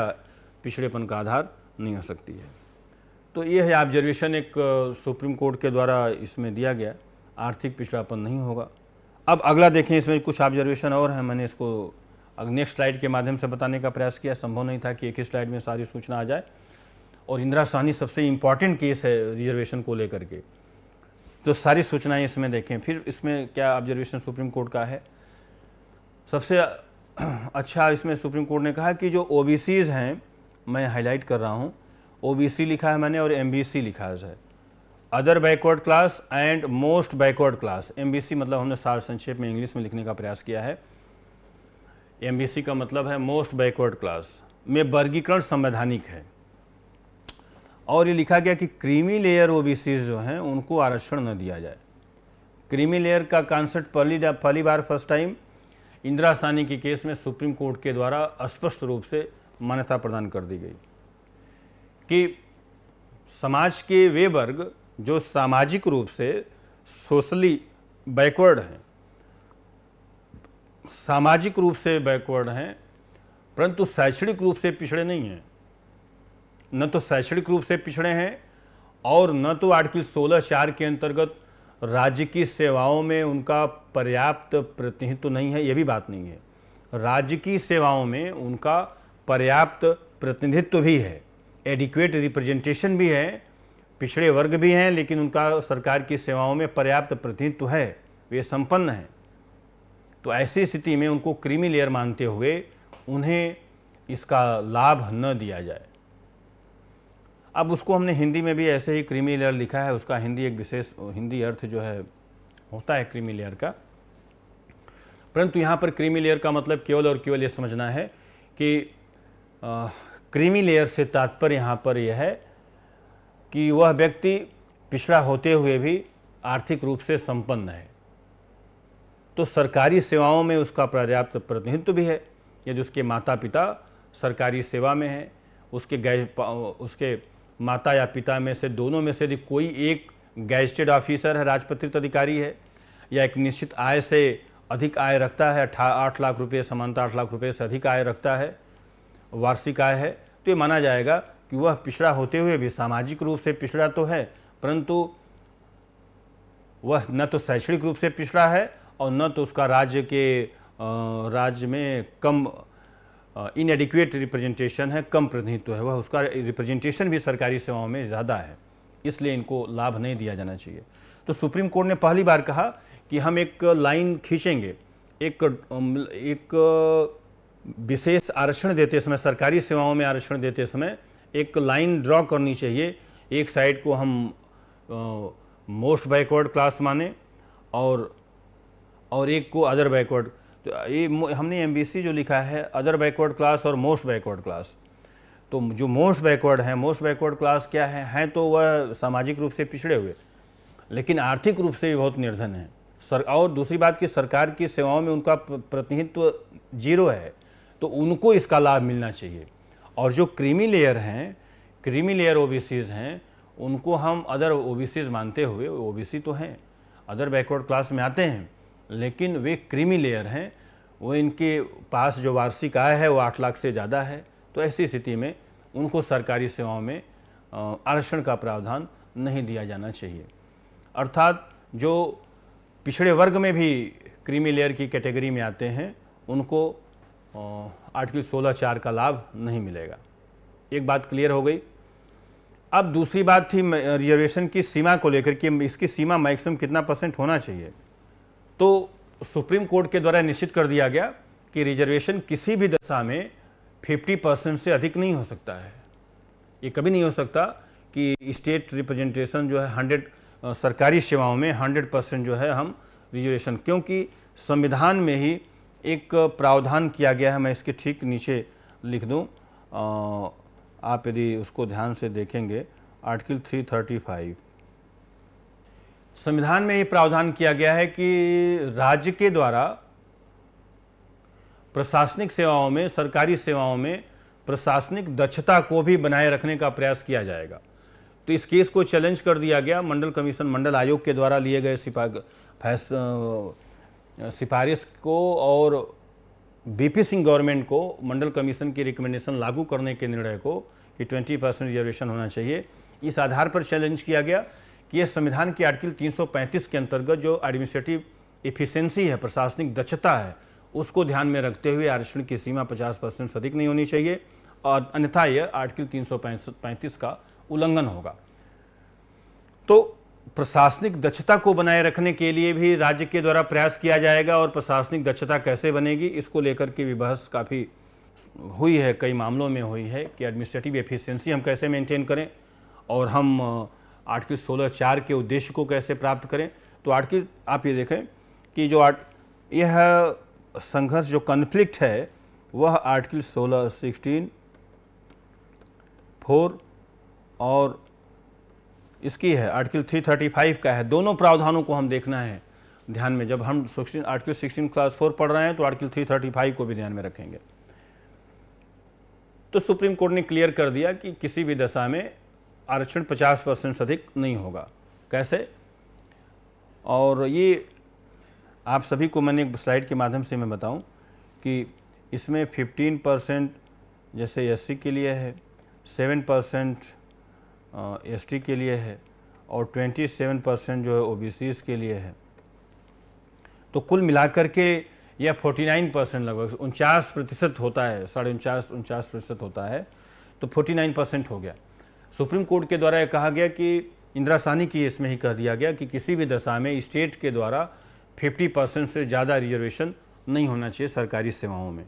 पिछड़ेपन का आधार नहीं आ सकती है तो यह है ऑब्जर्वेशन एक सुप्रीम कोर्ट के द्वारा इसमें दिया गया आर्थिक पिछड़ापन नहीं होगा अब अगला देखें इसमें कुछ ऑब्जर्वेशन और हैं मैंने इसको नेक्स्ट स्लाइड के माध्यम से बताने का प्रयास किया संभव नहीं था कि एक ही स्लाइड में सारी सूचना आ जाए और इंदिरा सहनी सबसे इम्पॉर्टेंट केस है रिजर्वेशन को लेकर के तो सारी सूचनाएं इसमें देखें फिर इसमें क्या ऑब्जर्वेशन सुप्रीम कोर्ट का है सबसे अच्छा इसमें सुप्रीम कोर्ट ने कहा कि जो ओ हैं मैं हाईलाइट कर रहा हूँ ओ लिखा है मैंने और एम लिखा है other backward class and most backward class M मतलब हमने सार संक्षेप में इंग्लिश में लिखने का प्रयास किया है एम का मतलब है मोस्ट बैकवर्ड क्लास में वर्गीकरण संवैधानिक है और ये लिखा गया कि क्रीमी लेयर ओ जो हैं उनको आरक्षण न दिया जाए क्रीमी लेयर का कॉन्सेप्ट पहली पहली बार फर्स्ट टाइम इंदिरा सानी के केस में सुप्रीम कोर्ट के द्वारा स्पष्ट रूप से मान्यता प्रदान कर दी गई कि समाज के वे वर्ग जो सामाजिक रूप से सोशली बैकवर्ड हैं सामाजिक रूप से बैकवर्ड हैं परंतु शैक्षणिक रूप से पिछड़े नहीं हैं न तो शैक्षणिक रूप से पिछड़े हैं और न तो आर्टिकल सोलह चार के अंतर्गत राज्य की सेवाओं में उनका पर्याप्त प्रतिनिधित्व नहीं है यह भी बात नहीं है राज्य की सेवाओं में उनका पर्याप्त प्रतिनिधित्व भी है एडिक्वेट रिप्रेजेंटेशन भी है पिछड़े वर्ग भी हैं लेकिन उनका सरकार की सेवाओं में पर्याप्त प्रतिनिधित्व है वे संपन्न हैं तो ऐसी स्थिति में उनको क्रीमी लेयर मानते हुए उन्हें इसका लाभ न दिया जाए अब उसको हमने हिंदी में भी ऐसे ही क्रीमी लेयर लिखा है उसका हिंदी एक विशेष हिंदी अर्थ जो है होता है क्रीमी लेयर का परंतु यहाँ पर क्रीमी लेयर का मतलब केवल और केवल ये समझना है कि क्रीमी लेयर से तात्पर्य यहाँ पर यह है कि वह व्यक्ति पिछड़ा होते हुए भी आर्थिक रूप से संपन्न है तो सरकारी सेवाओं में उसका पर्याप्त प्रतिनिधित्व भी है यदि उसके माता पिता सरकारी सेवा में है उसके गैज उसके माता या पिता में से दोनों में से यदि कोई एक गैजेटेड ऑफिसर है राजपत्रित अधिकारी है या एक निश्चित आय से अधिक आय रखता है अठा आठ लाख रुपये समानता आठ लाख रुपये से अधिक आय रखता है वार्षिक आय है तो ये माना जाएगा कि वह पिछड़ा होते हुए भी सामाजिक रूप से पिछड़ा तो है परंतु वह न तो शैक्षणिक रूप से पिछड़ा है और न तो उसका राज्य के राज्य में कम इनएडिक्युएट रिप्रेजेंटेशन है कम प्रतिनिधित्व है वह उसका रिप्रेजेंटेशन भी सरकारी सेवाओं में ज़्यादा है इसलिए इनको लाभ नहीं दिया जाना चाहिए तो सुप्रीम कोर्ट ने पहली बार कहा कि हम एक लाइन खींचेंगे एक एक विशेष आरक्षण देते समय सरकारी सेवाओं में आरक्षण देते समय एक लाइन ड्रॉ करनी चाहिए एक साइड को हम मोस्ट बैकवर्ड क्लास माने और और एक को अदर बैकवर्ड तो ये हमने एमबीसी जो लिखा है अदर बैकवर्ड क्लास और मोस्ट बैकवर्ड क्लास तो जो मोस्ट बैकवर्ड है मोस्ट बैकवर्ड क्लास क्या है हैं तो वह सामाजिक रूप से पिछड़े हुए लेकिन आर्थिक रूप से भी बहुत निर्धन है सर और दूसरी बात कि सरकार की सेवाओं में उनका प्रतिनिधित्व जीरो है तो उनको इसका लाभ मिलना चाहिए और जो क्रीमी लेयर हैं क्रीमी लेयर ओबीसीज हैं उनको हम अदर ओबीसीज मानते हुए ओबीसी तो हैं अदर बैकवर्ड क्लास में आते हैं लेकिन वे क्रीमी लेयर हैं वो इनके पास जो वार्षिक आय है वो आठ लाख से ज़्यादा है तो ऐसी स्थिति में उनको सरकारी सेवाओं में आरक्षण का प्रावधान नहीं दिया जाना चाहिए अर्थात जो पिछड़े वर्ग में भी क्रीमी लेयर की कैटेगरी में आते हैं उनको आर्टिकल सोलह चार का लाभ नहीं मिलेगा एक बात क्लियर हो गई अब दूसरी बात थी रिजर्वेशन की सीमा को लेकर कि इसकी सीमा मैक्सिमम कितना परसेंट होना चाहिए तो सुप्रीम कोर्ट के द्वारा निश्चित कर दिया गया कि रिजर्वेशन किसी भी दशा में 50 परसेंट से अधिक नहीं हो सकता है ये कभी नहीं हो सकता कि स्टेट रिप्रेजेंटेशन जो है हंड्रेड सरकारी सेवाओं में हंड्रेड परसेंट जो है हम रिजर्वेशन क्योंकि संविधान में ही एक प्रावधान किया गया है मैं इसके ठीक नीचे लिख दूं आप यदि उसको ध्यान से देखेंगे आर्टिकल 335 संविधान में ये प्रावधान किया गया है कि राज्य के द्वारा प्रशासनिक सेवाओं में सरकारी सेवाओं में प्रशासनिक दक्षता को भी बनाए रखने का प्रयास किया जाएगा तो इस केस को चैलेंज कर दिया गया मंडल कमीशन मंडल आयोग के द्वारा लिए गए सिपाही सिफारिश को और बीपी सिंह गवर्नमेंट को मंडल कमीशन की रिकमेंडेशन लागू करने के निर्णय को कि 20 परसेंट रिजर्वेशन होना चाहिए इस आधार पर चैलेंज किया गया कि यह संविधान के आर्टिकल 335 के अंतर्गत जो एडमिनिस्ट्रेटिव इफिशेंसी है प्रशासनिक दक्षता है उसको ध्यान में रखते हुए आरक्षण की सीमा 50 परसेंट से अधिक नहीं होनी चाहिए और अन्यथा यह आर्टिकल तीन का उल्लंघन होगा तो प्रशासनिक दक्षता को बनाए रखने के लिए भी राज्य के द्वारा प्रयास किया जाएगा और प्रशासनिक दक्षता कैसे बनेगी इसको लेकर के भी बहस काफ़ी हुई है कई मामलों में हुई है कि एडमिनिस्ट्रेटिव एफिशिएंसी हम कैसे मेंटेन करें और हम आर्टिकल सोलह चार के उद्देश्य को कैसे प्राप्त करें तो आर्टिकल आप ये देखें कि जो आर्ट यह संघर्ष जो कन्फ्लिक्ट है वह आर्टिकल सोलह सिक्सटीन फोर और इसकी है आर्टिकल 335 का है दोनों प्रावधानों को हम देखना है ध्यान में जब हम sixteen article sixteen clause four पढ़ रहे हैं तो आर्टिकल 335 को भी ध्यान में रखेंगे तो सुप्रीम कोर्ट ने क्लियर कर दिया कि किसी भी दशा में आरक्षण 50 परसेंट से अधिक नहीं होगा कैसे और ये आप सभी को मैंने एक स्लाइड के माध्यम से मैं बताऊं कि इसमें फिफ्टीन परसेंट जैसे एस के लिए है सेवन परसेंट एसटी के लिए है और 27 परसेंट जो है ओ के लिए है तो कुल मिलाकर के यह 49 परसेंट लगभग उनचास प्रतिशत होता है साढ़े उनचास उनचास प्रतिशत होता है तो 49 परसेंट हो गया सुप्रीम कोर्ट के द्वारा यह कहा गया कि इंदिरा सानी की इसमें ही कह दिया गया कि किसी भी दशा में स्टेट के द्वारा 50 परसेंट से ज़्यादा रिजर्वेशन नहीं होना चाहिए सरकारी सेवाओं में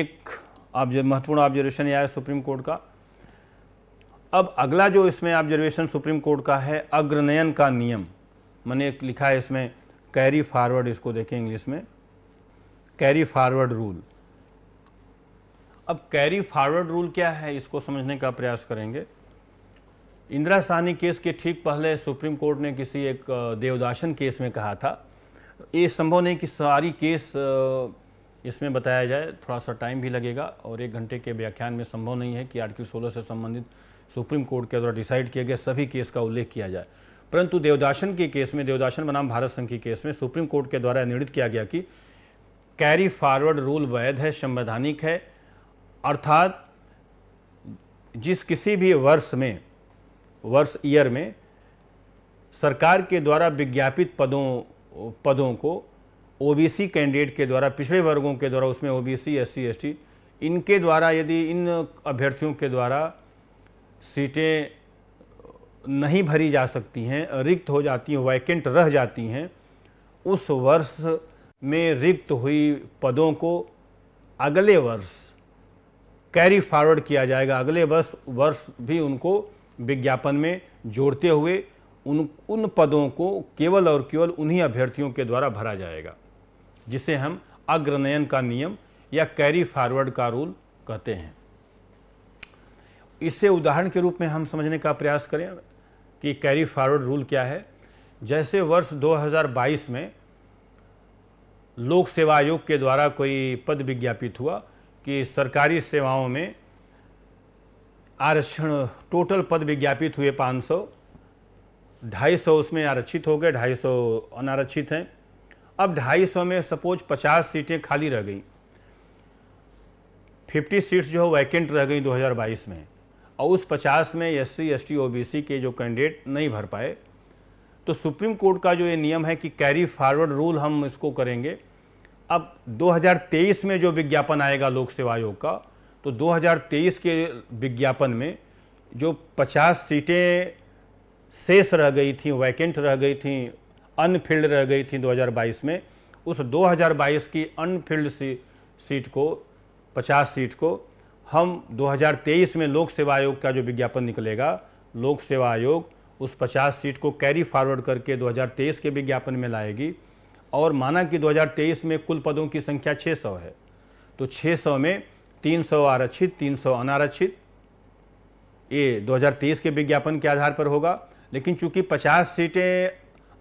एक आप महत्वपूर्ण ऑब्जर्वेशन आया सुप्रीम कोर्ट का अब अगला जो इसमें ऑब्जर्वेशन सुप्रीम कोर्ट का है अग्रनयन का नियम मैंने एक लिखा है इसमें कैरी फॉरवर्ड इसको देखें इंग्लिश में कैरी फॉरवर्ड रूल अब कैरी फॉरवर्ड रूल क्या है इसको समझने का प्रयास करेंगे इंदिरा सहनी केस के ठीक पहले सुप्रीम कोर्ट ने किसी एक देवदासन केस में कहा था ये संभव नहीं कि सारी केस इसमें बताया जाए थोड़ा सा टाइम भी लगेगा और एक घंटे के व्याख्यान में संभव नहीं है कि आर्टिकल सोलह से संबंधित सुप्रीम कोर्ट के द्वारा डिसाइड किया गया सभी केस का उल्लेख किया जाए परंतु देवदासन के केस में देवदासन बनाम भारत संघ के केस में सुप्रीम कोर्ट के द्वारा निर्णित किया गया कि कैरी फॉरवर्ड रूल वैध है संवैधानिक है अर्थात जिस किसी भी वर्ष में वर्ष ईयर में सरकार के द्वारा विज्ञापित पदों पदों को ओबीसी कैंडिडेट के द्वारा पिछड़े वर्गों के द्वारा उसमें ओबीसी एससी एसटी इनके द्वारा यदि इन अभ्यर्थियों के द्वारा सीटें नहीं भरी जा सकती हैं रिक्त हो जाती हैं वैकेंट रह जाती हैं उस वर्ष में रिक्त हुई पदों को अगले वर्ष कैरी फॉरवर्ड किया जाएगा अगले वर्ष वर्ष भी उनको विज्ञापन में जोड़ते हुए उन उन पदों को केवल और केवल उन्हीं अभ्यर्थियों के द्वारा भरा जाएगा जिसे हम अग्रनयन का नियम या कैरी फॉरवर्ड का रूल कहते हैं इसे उदाहरण के रूप में हम समझने का प्रयास करें कि कैरी फॉरवर्ड रूल क्या है जैसे वर्ष 2022 में लोक सेवा आयोग के द्वारा कोई पद विज्ञापित हुआ कि सरकारी सेवाओं में आरक्षण टोटल पद विज्ञापित हुए 500 सौ उसमें आरक्षित हो गए 250 अनारक्षित हैं अब 250 में सपोज 50 सीटें खाली रह गई 50 सीट्स जो है वैकेंट रह गई 2022 में और उस 50 में S C S T O B C के जो कैंडिडेट नहीं भर पाए तो सुप्रीम कोर्ट का जो ये नियम है कि कैरी फॉरवर्ड रूल हम इसको करेंगे अब 2023 में जो विज्ञापन आएगा लोक सेवा आयोग का तो 2023 के विज्ञापन में जो 50 सीटें शेष रह गई थी वैकेंट रह गई थी अनफिल्ड रह गई थी 2022 में उस 2022 की अनफिल्ड सी सीट को 50 सीट को हम 2023 में लोक सेवा आयोग का जो विज्ञापन निकलेगा लोक सेवा आयोग उस 50 सीट को कैरी फॉरवर्ड करके 2023 के विज्ञापन में लाएगी और माना कि 2023 में कुल पदों की संख्या 600 है तो 600 में 300 आरक्षित 300 अनारक्षित ये 2023 के विज्ञापन के आधार पर होगा लेकिन चूंकि 50 सीटें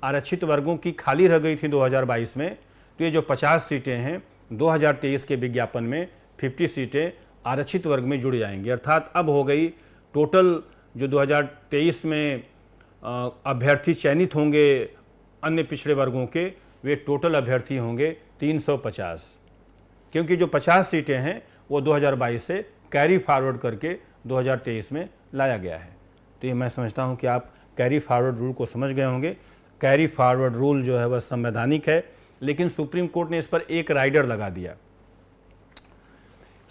आरक्षित वर्गों की खाली रह गई थी 2022 में तो ये जो 50 सीटें हैं 2023 के विज्ञापन में 50 सीटें आरक्षित वर्ग में जुड़ जाएंगे अर्थात अब हो गई टोटल जो 2023 में अभ्यर्थी चयनित होंगे अन्य पिछड़े वर्गों के वे टोटल अभ्यर्थी होंगे 350 क्योंकि जो 50 सीटें हैं वो 2022 से कैरी फॉरवर्ड करके 2023 में लाया गया है तो ये मैं समझता हूँ कि आप कैरी फॉरवर्ड रूल को समझ गए होंगे कैरी फॉरवर्ड रूल जो है वह संवैधानिक है लेकिन सुप्रीम कोर्ट ने इस पर एक राइडर लगा दिया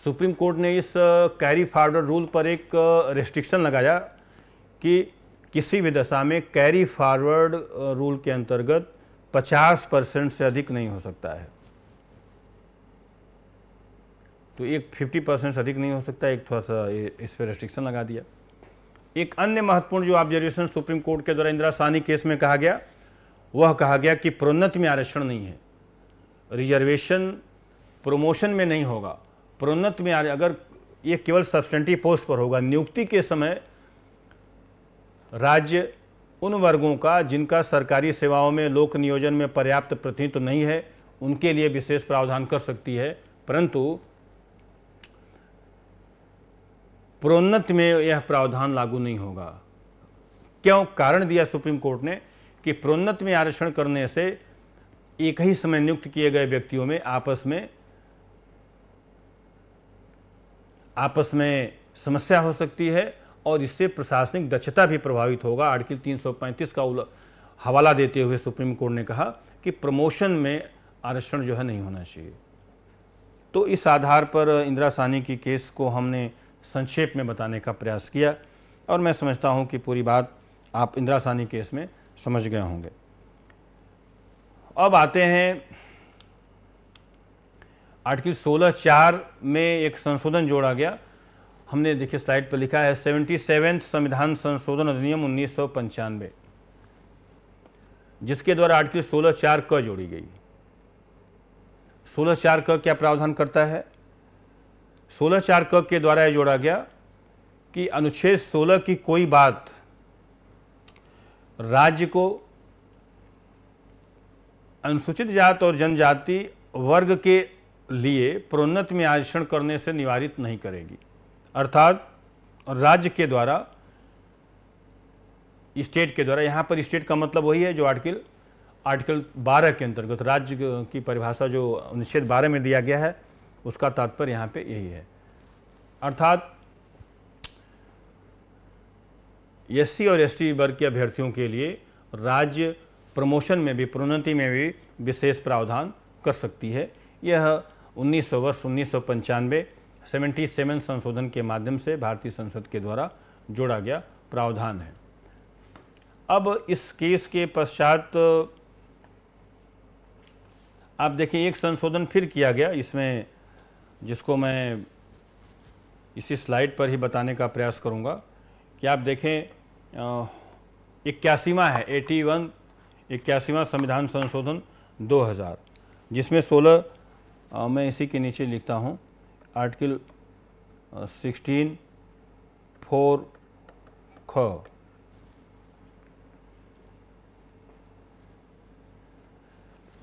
सुप्रीम कोर्ट ने इस कैरी फॉरवर्ड रूल पर एक रेस्ट्रिक्शन लगाया कि किसी भी दशा में कैरी फॉरवर्ड रूल के अंतर्गत 50 परसेंट से अधिक नहीं हो सकता है तो एक 50 परसेंट से अधिक नहीं हो सकता एक थोड़ा सा इस पर रेस्ट्रिक्शन लगा दिया एक अन्य महत्वपूर्ण जो ऑब्जर्वेशन सुप्रीम कोर्ट के द्वारा इंदिरा सानी केस में कहा गया वह कहा गया कि प्रोन्नति में आरक्षण नहीं है रिजर्वेशन प्रमोशन में नहीं होगा प्रोन्नत में आ रहे अगर ये केवल सब्सटेंटिव पोस्ट पर होगा नियुक्ति के समय राज्य उन वर्गों का जिनका सरकारी सेवाओं में लोक नियोजन में पर्याप्त प्रतिनिधित्व तो नहीं है उनके लिए विशेष प्रावधान कर सकती है परंतु प्रोन्नत में यह प्रावधान लागू नहीं होगा क्यों कारण दिया सुप्रीम कोर्ट ने कि प्रोन्नत में आरक्षण करने से एक ही समय नियुक्त किए गए व्यक्तियों में आपस में आपस में समस्या हो सकती है और इससे प्रशासनिक दक्षता भी प्रभावित होगा आर्टिकल 335 का हवाला देते हुए सुप्रीम कोर्ट ने कहा कि प्रमोशन में आरक्षण जो है नहीं होना चाहिए तो इस आधार पर इंदिरा सानी की केस को हमने संक्षेप में बताने का प्रयास किया और मैं समझता हूं कि पूरी बात आप इंदिरा सानी केस में समझ गए होंगे अब आते हैं आर्टिकल सोलह चार में एक संशोधन जोड़ा गया हमने देखिए स्लाइड पर लिखा है सेवेंटी सेवेंथ संविधान संशोधन अधिनियम उन्नीस जिसके द्वारा आर्टिकल सोलह चार क जोड़ी गई सोलह चार क क्या प्रावधान करता है सोलह चार क के द्वारा यह जोड़ा गया कि अनुच्छेद सोलह की कोई बात राज्य को अनुसूचित जात और जनजाति वर्ग के लिए प्रोन्नत में आरक्षण करने से निवारित नहीं करेगी अर्थात राज्य के द्वारा स्टेट के द्वारा यहाँ पर स्टेट का मतलब वही है जो आर्टिकल आर्टिकल 12 के अंतर्गत राज्य की परिभाषा जो अनुच्छेद 12 में दिया गया है उसका तात्पर्य यहाँ पे यही है अर्थात एस और टी वर्ग के अभ्यर्थियों के लिए राज्य प्रमोशन में भी प्रोन्नति में भी विशेष प्रावधान कर सकती है यह उन्नीस वर्ष उन्नीस सौ पंचानवे सेवेंटी सेवन संशोधन के माध्यम से भारतीय संसद के द्वारा जोड़ा गया प्रावधान है अब इस केस के पश्चात आप देखिए एक संशोधन फिर किया गया इसमें जिसको मैं इसी स्लाइड पर ही बताने का प्रयास करूंगा कि आप देखें इक्यासीवा है एटी वन इक्यासीवा संविधान संशोधन 2000 जिसमें आ, मैं इसी के नीचे लिखता हूँ आर्टिकल सिक्सटीन फोर ख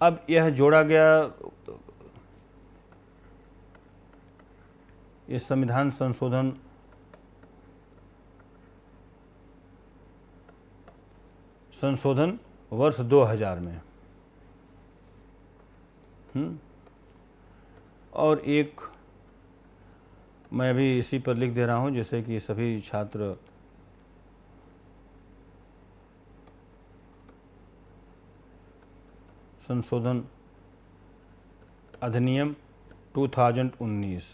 अब यह जोड़ा गया ये संविधान संशोधन संशोधन वर्ष 2000 में हम्म और एक मैं भी इसी पर लिख दे रहा हूँ जैसे कि सभी छात्र संशोधन अधिनियम 2019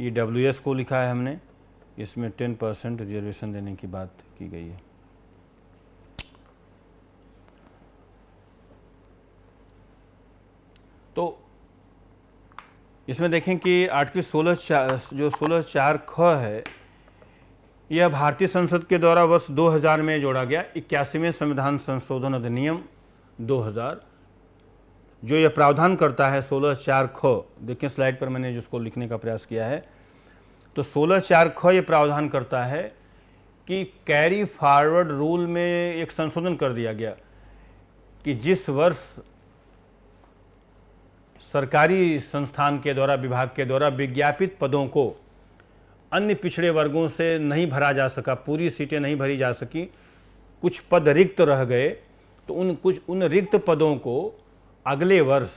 ई डब्ल्यू एस को लिखा है हमने इसमें 10 परसेंट रिजर्वेशन देने की बात की गई है इसमें देखें कि आर्टिकल सोलह जो सोलह चार ख है यह भारतीय संसद के द्वारा वर्ष 2000 में जोड़ा गया इक्यासीवें संविधान संशोधन अधिनियम 2000 जो यह प्रावधान करता है सोलह चार ख देखिए स्लाइड पर मैंने जिसको लिखने का प्रयास किया है तो सोलह चार ख यह प्रावधान करता है कि कैरी फॉरवर्ड रूल में एक संशोधन कर दिया गया कि जिस वर्ष सरकारी संस्थान के द्वारा विभाग के द्वारा विज्ञापित पदों को अन्य पिछड़े वर्गों से नहीं भरा जा सका पूरी सीटें नहीं भरी जा सकी कुछ पद रिक्त रह गए तो उन कुछ उन रिक्त पदों को अगले वर्ष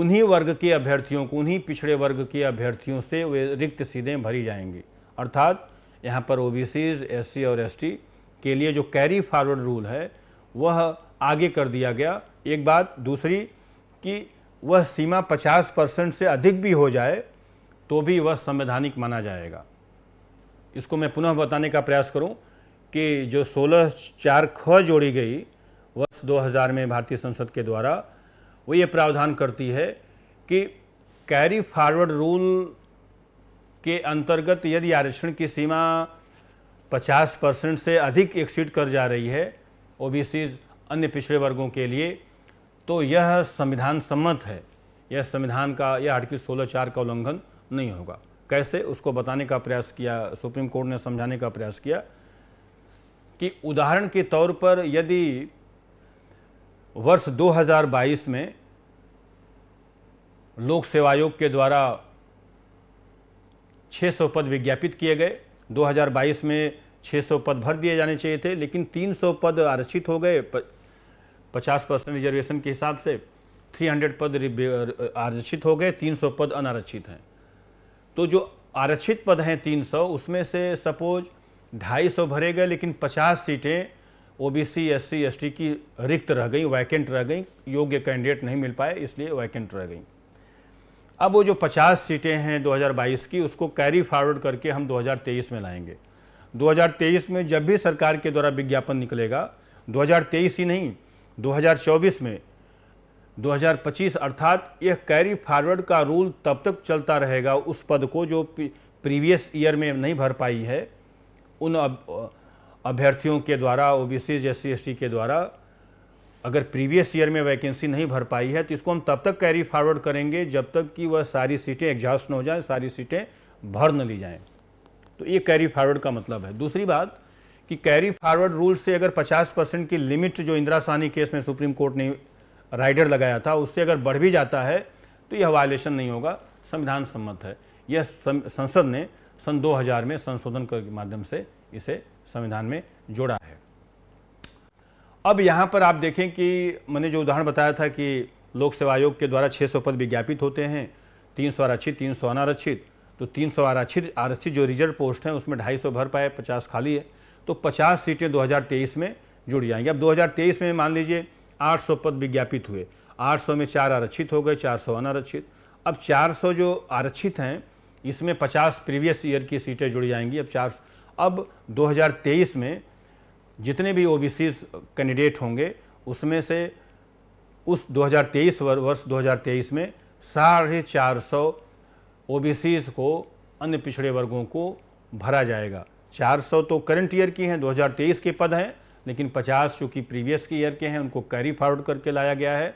उन्हीं वर्ग के अभ्यर्थियों को उन्हीं पिछड़े वर्ग के अभ्यर्थियों से वे रिक्त सीटें भरी जाएंगी अर्थात यहाँ पर ओ बी और एस के लिए जो कैरी फॉरवर्ड रूल है वह आगे कर दिया गया एक बात दूसरी कि वह सीमा 50 परसेंट से अधिक भी हो जाए तो भी वह संवैधानिक माना जाएगा इसको मैं पुनः बताने का प्रयास करूं कि जो सोलह चार ख जोड़ी गई वर्ष 2000 में भारतीय संसद के द्वारा वो ये प्रावधान करती है कि कैरी फॉरवर्ड रूल के अंतर्गत यदि आरक्षण की सीमा 50 परसेंट से अधिक एक्सीड कर जा रही है ओबीसी अन्य पिछड़े वर्गों के लिए तो यह संविधान सम्मत है यह संविधान का यह आर्टिकल सोलह चार का उल्लंघन नहीं होगा कैसे उसको बताने का प्रयास किया सुप्रीम कोर्ट ने समझाने का प्रयास किया कि उदाहरण के तौर पर यदि वर्ष 2022 में लोक सेवा आयोग के द्वारा 600 पद विज्ञापित किए गए 2022 में 600 पद भर दिए जाने चाहिए थे लेकिन 300 पद आरक्षित हो गए 50 परसेंट रिजर्वेशन के हिसाब से 300 पद आरक्षित हो गए 300 पद अनारक्षित हैं तो जो आरक्षित पद हैं 300 उसमें से सपोज 250 भरे गए लेकिन 50 सीटें ओबीसी एससी एसटी की रिक्त रह गई वैकेंट रह गई योग्य कैंडिडेट नहीं मिल पाए इसलिए वैकेंट रह गई अब वो जो 50 सीटें हैं 2022 की उसको कैरी फॉरवर्ड करके हम 2023 में लाएंगे 2023 में जब भी सरकार के द्वारा विज्ञापन निकलेगा 2023 ही नहीं 2024 में 2025 अर्थात यह कैरी फॉरवर्ड का रूल तब तक चलता रहेगा उस पद को जो प्रीवियस ईयर में नहीं भर पाई है उन अभ्यर्थियों के द्वारा ओ बी सी एस सी के द्वारा अगर प्रीवियस ईयर में वैकेंसी नहीं भर पाई है तो इसको हम तब तक कैरी फॉरवर्ड करेंगे जब तक कि वह सारी सीटें एग्जॉस्ट न हो जाएं सारी सीटें भर न ली जाएं तो ये कैरी फॉरवर्ड का मतलब है दूसरी बात कि कैरी फॉरवर्ड रूल से अगर 50 परसेंट की लिमिट जो इंदिरा सानी केस में सुप्रीम कोर्ट ने राइडर लगाया था उससे अगर बढ़ भी जाता है तो यह वायलेशन नहीं होगा संविधान सम्मत है यह संसद ने सन 2000 में संशोधन के माध्यम से इसे संविधान में जोड़ा है अब यहाँ पर आप देखें कि मैंने जो उदाहरण बताया था कि लोक सेवा आयोग के द्वारा छः पद विज्ञापित होते हैं तीन सौ आरक्षित तीन सौ अनारक्षित तो तीन सौ आरक्षित आरक्षित जो रिजर्व पोस्ट हैं उसमें ढाई सौ भर पाए पचास खाली है तो 50 सीटें 2023 में जुड़ जाएंगी अब 2023 में मान लीजिए 800 पद विज्ञापित हुए 800 में चार आरक्षित हो गए 400 अनारक्षित अब 400 जो आरक्षित हैं इसमें 50 प्रीवियस ईयर की सीटें जुड़ जाएंगी अब चार अब 2023 में जितने भी ओ कैंडिडेट होंगे उसमें से उस 2023 वर्ष 2023 में साढ़े चार सौ ओ को अन्य पिछड़े वर्गों को भरा जाएगा 400 तो करंट ईयर की हैं 2023 के पद हैं लेकिन 50 चूँकि प्रीवियस के ईयर के हैं उनको कैरी फॉरवर्ड करके लाया गया है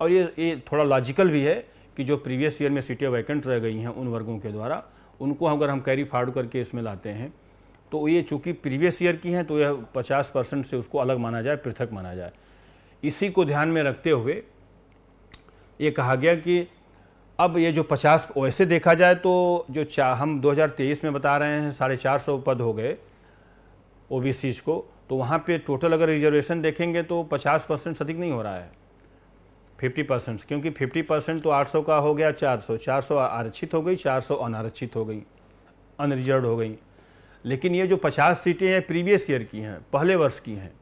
और ये ये थोड़ा लॉजिकल भी है कि जो प्रीवियस ईयर में सीटें वैकेंट रह गई हैं उन वर्गों के द्वारा उनको अगर हम कैरी फॉरवर्ड करके इसमें लाते हैं तो ये चूँकि प्रीवियस ईयर की हैं तो यह पचास परसेंट से उसको अलग माना जाए पृथक माना जाए इसी को ध्यान में रखते हुए ये कहा गया कि अब ये जो 50 वैसे देखा जाए तो जो चा हम 2023 में बता रहे हैं साढ़े चार सौ पद हो गए ओ को तो वहाँ पे टोटल अगर रिजर्वेशन देखेंगे तो 50 परसेंट अधिक नहीं हो रहा है 50 परसेंट क्योंकि 50 परसेंट तो 800 का हो गया 400 400 आरक्षित हो गई 400 अनारक्षित हो गई अनरिजर्व हो गई लेकिन ये जो पचास सीटें हैं प्रीवियस ईयर की हैं पहले वर्ष की हैं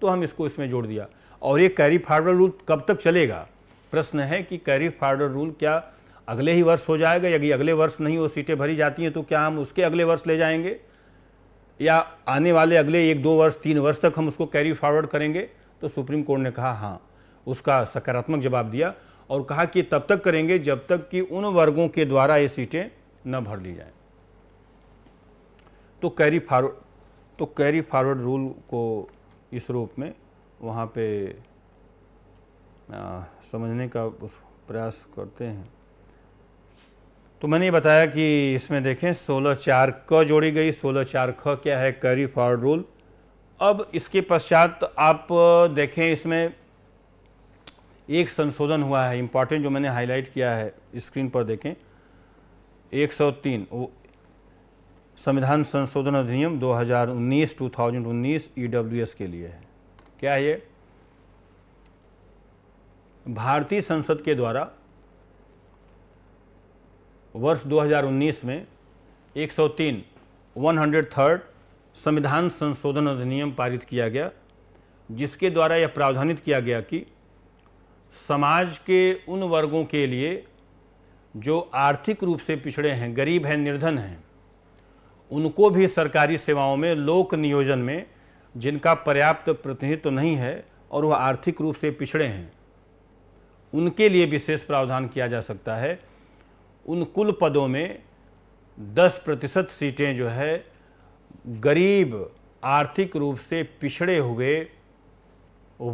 तो हम इसको इसमें जोड़ दिया और ये कैरी फार्डर रूल कब तक चलेगा प्रश्न है कि कैरी फार्डर रूल क्या अगले ही वर्ष हो जाएगा यदि अगले वर्ष नहीं वो सीटें भरी जाती हैं तो क्या हम उसके अगले वर्ष ले जाएंगे या आने वाले अगले एक दो वर्ष तीन वर्ष तक हम उसको कैरी फॉरवर्ड करेंगे तो सुप्रीम कोर्ट ने कहा हाँ उसका सकारात्मक जवाब दिया और कहा कि तब तक करेंगे जब तक कि उन वर्गों के द्वारा ये सीटें न भर ली जाएं तो कैरी फॉरवर्ड तो कैरी फॉरवर्ड रूल को इस रूप में वहाँ पे आ, समझने का प्रयास करते हैं तो मैंने बताया कि इसमें देखें सोलह चार क जोड़ी गई सोलह चार ख क्या है कैरी फॉर रूल अब इसके पश्चात तो आप देखें इसमें एक संशोधन हुआ है इम्पॉर्टेंट जो मैंने हाईलाइट किया है स्क्रीन पर देखें 103 वो संविधान संशोधन अधिनियम 2019 2019 ईडब्ल्यूएस के लिए है क्या है ये भारतीय संसद के द्वारा वर्ष 2019 में 103 103 संविधान संशोधन अधिनियम पारित किया गया जिसके द्वारा यह प्रावधानित किया गया कि समाज के उन वर्गों के लिए जो आर्थिक रूप से पिछड़े हैं गरीब हैं निर्धन हैं उनको भी सरकारी सेवाओं में लोक नियोजन में जिनका पर्याप्त प्रतिनिधित्व तो नहीं है और वह आर्थिक रूप से पिछड़े हैं उनके लिए विशेष प्रावधान किया जा सकता है उन कुल पदों में 10 प्रतिशत सीटें जो है गरीब आर्थिक रूप से पिछड़े हुए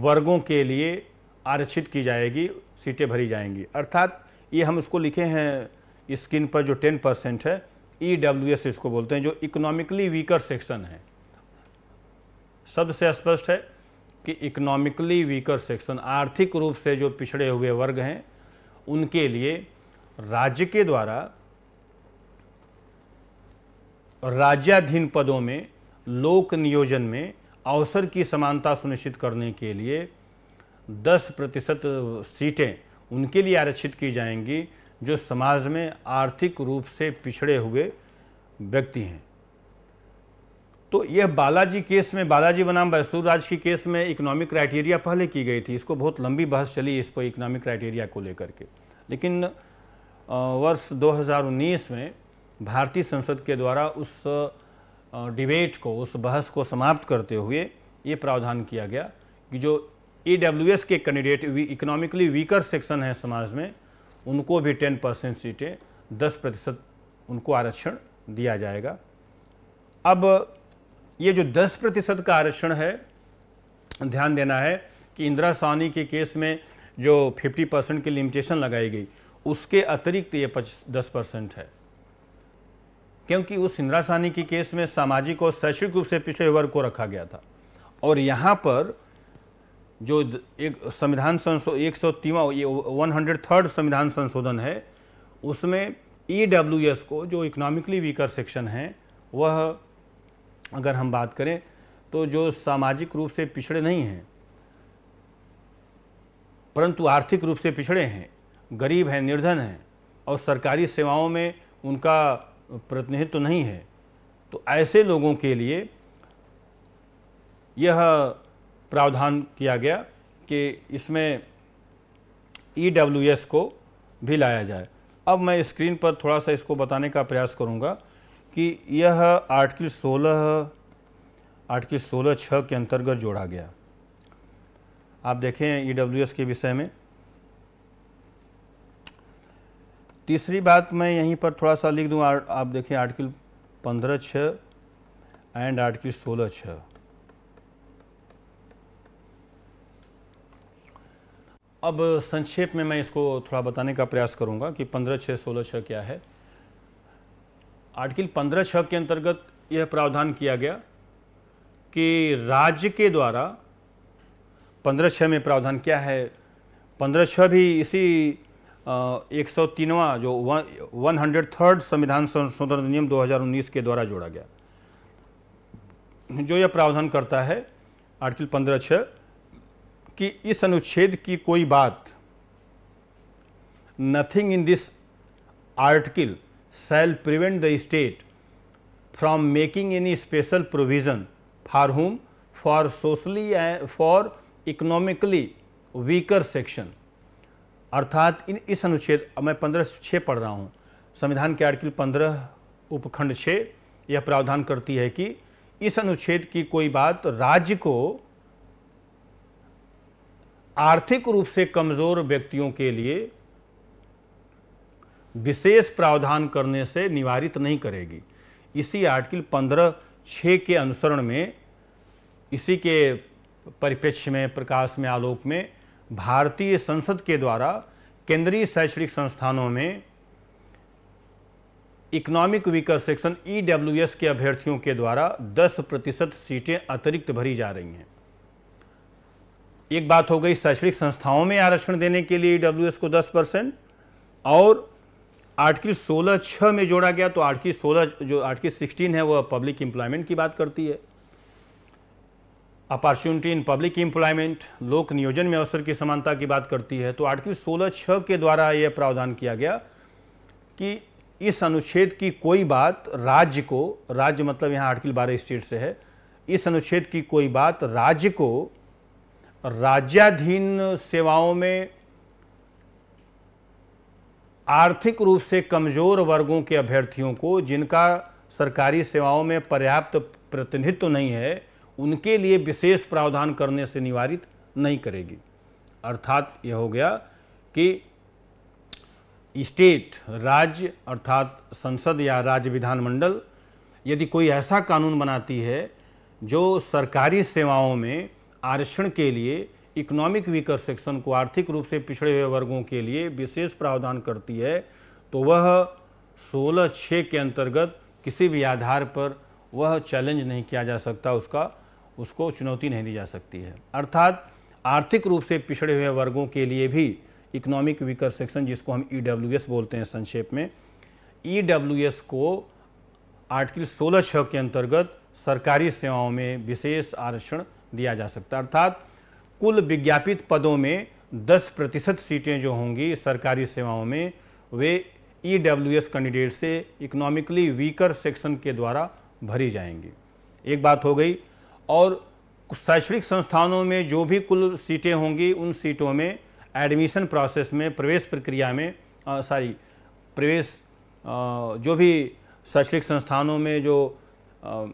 वर्गों के लिए आरक्षित की जाएगी सीटें भरी जाएंगी अर्थात ये हम उसको लिखे हैं स्क्रीन पर जो 10 परसेंट है ई डब्ल्यू एस इसको बोलते हैं जो इकोनॉमिकली वीकर सेक्शन है सबसे स्पष्ट है कि इकोनॉमिकली वीकर सेक्शन आर्थिक रूप से जो पिछड़े हुए वर्ग हैं उनके लिए राज्य के द्वारा राज्याधीन पदों में लोक नियोजन में अवसर की समानता सुनिश्चित करने के लिए 10 प्रतिशत सीटें उनके लिए आरक्षित की जाएंगी जो समाज में आर्थिक रूप से पिछड़े हुए व्यक्ति हैं तो यह बालाजी केस में बालाजी बनाम बैसूर राज की केस में इकोनॉमिक क्राइटेरिया पहले की गई थी इसको बहुत लंबी बहस चली इस पर इकोनॉमिक क्राइटेरिया को लेकर के लेकिन वर्ष 2019 में भारतीय संसद के द्वारा उस डिबेट को उस बहस को समाप्त करते हुए ये प्रावधान किया गया कि जो ई के कैंडिडेट इकोनॉमिकली वीकर सेक्शन है समाज में उनको भी 10 परसेंट सीटें 10 प्रतिशत उनको आरक्षण दिया जाएगा अब ये जो 10 प्रतिशत का आरक्षण है ध्यान देना है कि इंदिरा सानी के केस में जो 50 परसेंट की लिमिटेशन लगाई गई उसके अतिरिक्त ये दस परसेंट है क्योंकि उस इंदिरा सानी के केस में सामाजिक और शैक्षिक रूप से पिछड़े वर्ग को रखा गया था और यहाँ पर जो एक संविधान संशो एक सौ तीवा ये वन हंड्रेड थर्ड संविधान संशोधन है उसमें ई डब्ल्यू एस को जो इकोनॉमिकली वीकर सेक्शन है वह अगर हम बात करें तो जो सामाजिक रूप से पिछड़े नहीं हैं परंतु आर्थिक रूप से पिछड़े हैं गरीब हैं निर्धन हैं और सरकारी सेवाओं में उनका प्रतिनिधित्व तो नहीं है तो ऐसे लोगों के लिए यह प्रावधान किया गया कि इसमें ई e को भी लाया जाए अब मैं स्क्रीन पर थोड़ा सा इसको बताने का प्रयास करूंगा कि यह आर्टिकल 16 आर्टिकल 16 छः के अंतर्गत जोड़ा गया आप देखें ई e के विषय में तीसरी बात मैं यहीं पर थोड़ा सा लिख दूँ आप देखिए आर्टिकल पंद्रह छ एंड आर्टिकल सोलह छ अब संक्षेप में मैं इसको थोड़ा बताने का प्रयास करूंगा कि पंद्रह छः सोलह छः क्या है आर्टिकल पंद्रह छः के अंतर्गत यह प्रावधान किया गया कि राज्य के द्वारा पंद्रह छः में प्रावधान क्या है पंद्रह छः भी इसी एक सौ तीनवा जो वन हंड्रेड थर्ड संविधान संशोधन अधिनियम उन्नीस के द्वारा जोड़ा गया जो यह प्रावधान करता है आर्टिकल पंद्रह छः कि इस अनुच्छेद की कोई बात nothing in this article shall prevent the state from making any special provision for whom for socially and for economically weaker section अर्थात इन इस अनुच्छेद मैं पंद्रह छः पढ़ रहा हूँ संविधान के आर्टिकल पंद्रह उपखंड छः यह प्रावधान करती है कि इस अनुच्छेद की कोई बात राज्य को आर्थिक रूप से कमजोर व्यक्तियों के लिए विशेष प्रावधान करने से निवारित नहीं करेगी इसी आर्टिकल पंद्रह छः के अनुसरण में इसी के परिप्रेक्ष्य में प्रकाश में आलोक में भारतीय संसद के द्वारा केंद्रीय शैक्षणिक संस्थानों में इकोनॉमिक वीकर सेक्शन ई के अभ्यर्थियों के द्वारा 10 प्रतिशत सीटें अतिरिक्त भरी जा रही हैं एक बात हो गई शैक्षणिक संस्थाओं में आरक्षण देने के लिए ई e को 10 परसेंट और आर्टिकल 16 छः में जोड़ा गया तो आर्टिकल 16 जो आर्टिकल 16 है वह पब्लिक एम्प्लॉयमेंट की बात करती है अपॉर्चुनिटी इन पब्लिक एम्प्लॉयमेंट लोक नियोजन में अवसर की समानता की बात करती है तो आर्टिकल सोलह छः के द्वारा यह प्रावधान किया गया कि इस अनुच्छेद की कोई बात राज्य को राज्य मतलब यहाँ आर्टिकल बारह स्टेट से है इस अनुच्छेद की कोई बात राज्य को राज्याधीन सेवाओं में आर्थिक रूप से कमज़ोर वर्गों के अभ्यर्थियों को जिनका सरकारी सेवाओं में पर्याप्त प्रतिनिधित्व नहीं है उनके लिए विशेष प्रावधान करने से निवारित नहीं करेगी अर्थात यह हो गया कि स्टेट राज्य अर्थात संसद या राज्य विधानमंडल यदि कोई ऐसा कानून बनाती है जो सरकारी सेवाओं में आरक्षण के लिए इकोनॉमिक वीकर सेक्शन को आर्थिक रूप से पिछड़े हुए वर्गों के लिए विशेष प्रावधान करती है तो वह सोलह छः के अंतर्गत किसी भी आधार पर वह चैलेंज नहीं किया जा सकता उसका उसको चुनौती नहीं दी जा सकती है अर्थात आर्थिक रूप से पिछड़े हुए वर्गों के लिए भी इकोनॉमिक वीकर सेक्शन जिसको हम ई e बोलते हैं संक्षेप में ई e को आर्टिकल सोलह छः के अंतर्गत सरकारी सेवाओं में विशेष आरक्षण दिया जा सकता है अर्थात कुल विज्ञापित पदों में 10 प्रतिशत सीटें जो होंगी सरकारी सेवाओं में वे ई e कैंडिडेट से इकोनॉमिकली वीकर सेक्शन के द्वारा भरी जाएंगी एक बात हो गई और शैक्षणिक संस्थानों में जो भी कुल सीटें होंगी उन सीटों में एडमिशन प्रोसेस में प्रवेश प्रक्रिया में सॉरी प्रवेश जो भी शैक्षणिक संस्थानों में जो आ,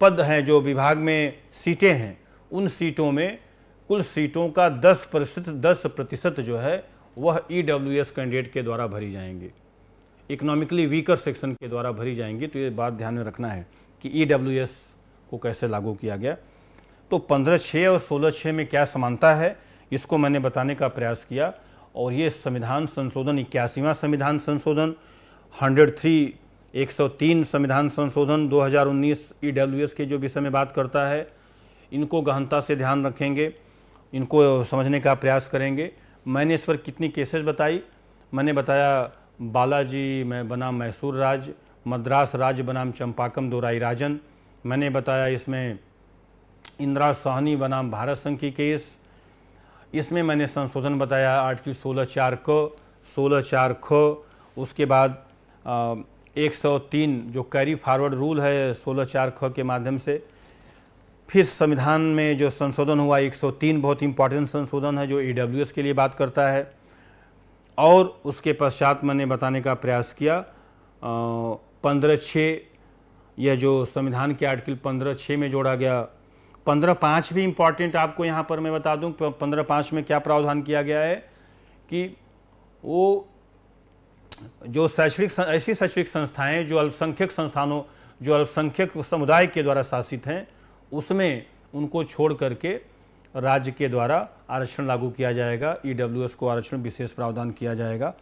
पद हैं जो विभाग में सीटें हैं उन सीटों में कुल सीटों का 10 प्रतिशत दस प्रतिशत जो है वह ई e कैंडिडेट के द्वारा भरी जाएंगी इकोनॉमिकली वीकर सेक्शन के द्वारा भरी जाएंगी तो ये बात ध्यान में रखना है कि ई e को कैसे लागू किया गया तो पंद्रह छः और सोलह छः में क्या समानता है इसको मैंने बताने का प्रयास किया और ये संविधान संशोधन इक्यासीवां संविधान संशोधन 103 103 संविधान संशोधन 2019 ईडब्ल्यूएस e के जो विषय में बात करता है इनको गहनता से ध्यान रखेंगे इनको समझने का प्रयास करेंगे मैंने इस पर कितनी केसेस बताई मैंने बताया बालाजी मैं बना मैसूर राज मद्रास राज्य बनाम चंपाकम दोराई राजन मैंने बताया इसमें इंदिरा सोहनी बनाम भारत संघ की केस इसमें मैंने संशोधन बताया आर्टिकल सोलह चार ख सोलह चार ख उसके बाद आ, 103 जो कैरी फॉरवर्ड रूल है सोलह चार ख के माध्यम से फिर संविधान में जो संशोधन हुआ 103 बहुत इंपॉर्टेंट संशोधन है जो ई के लिए बात करता है और उसके पश्चात मैंने बताने का प्रयास किया आ, पंद्रह छः या जो संविधान के आर्टिकल पंद्रह छः में जोड़ा गया पंद्रह पाँच भी इम्पॉर्टेंट आपको यहाँ पर मैं बता दूँ पंद्रह पाँच में क्या प्रावधान किया गया है कि वो जो शैक्षणिक ऐसी शैक्षणिक संस्थाएं जो अल्पसंख्यक संस्थानों जो अल्पसंख्यक समुदाय के द्वारा शासित हैं उसमें उनको छोड़ करके राज्य के द्वारा आरक्षण लागू किया जाएगा ईडब्ल्यूएस e को आरक्षण विशेष प्रावधान किया जाएगा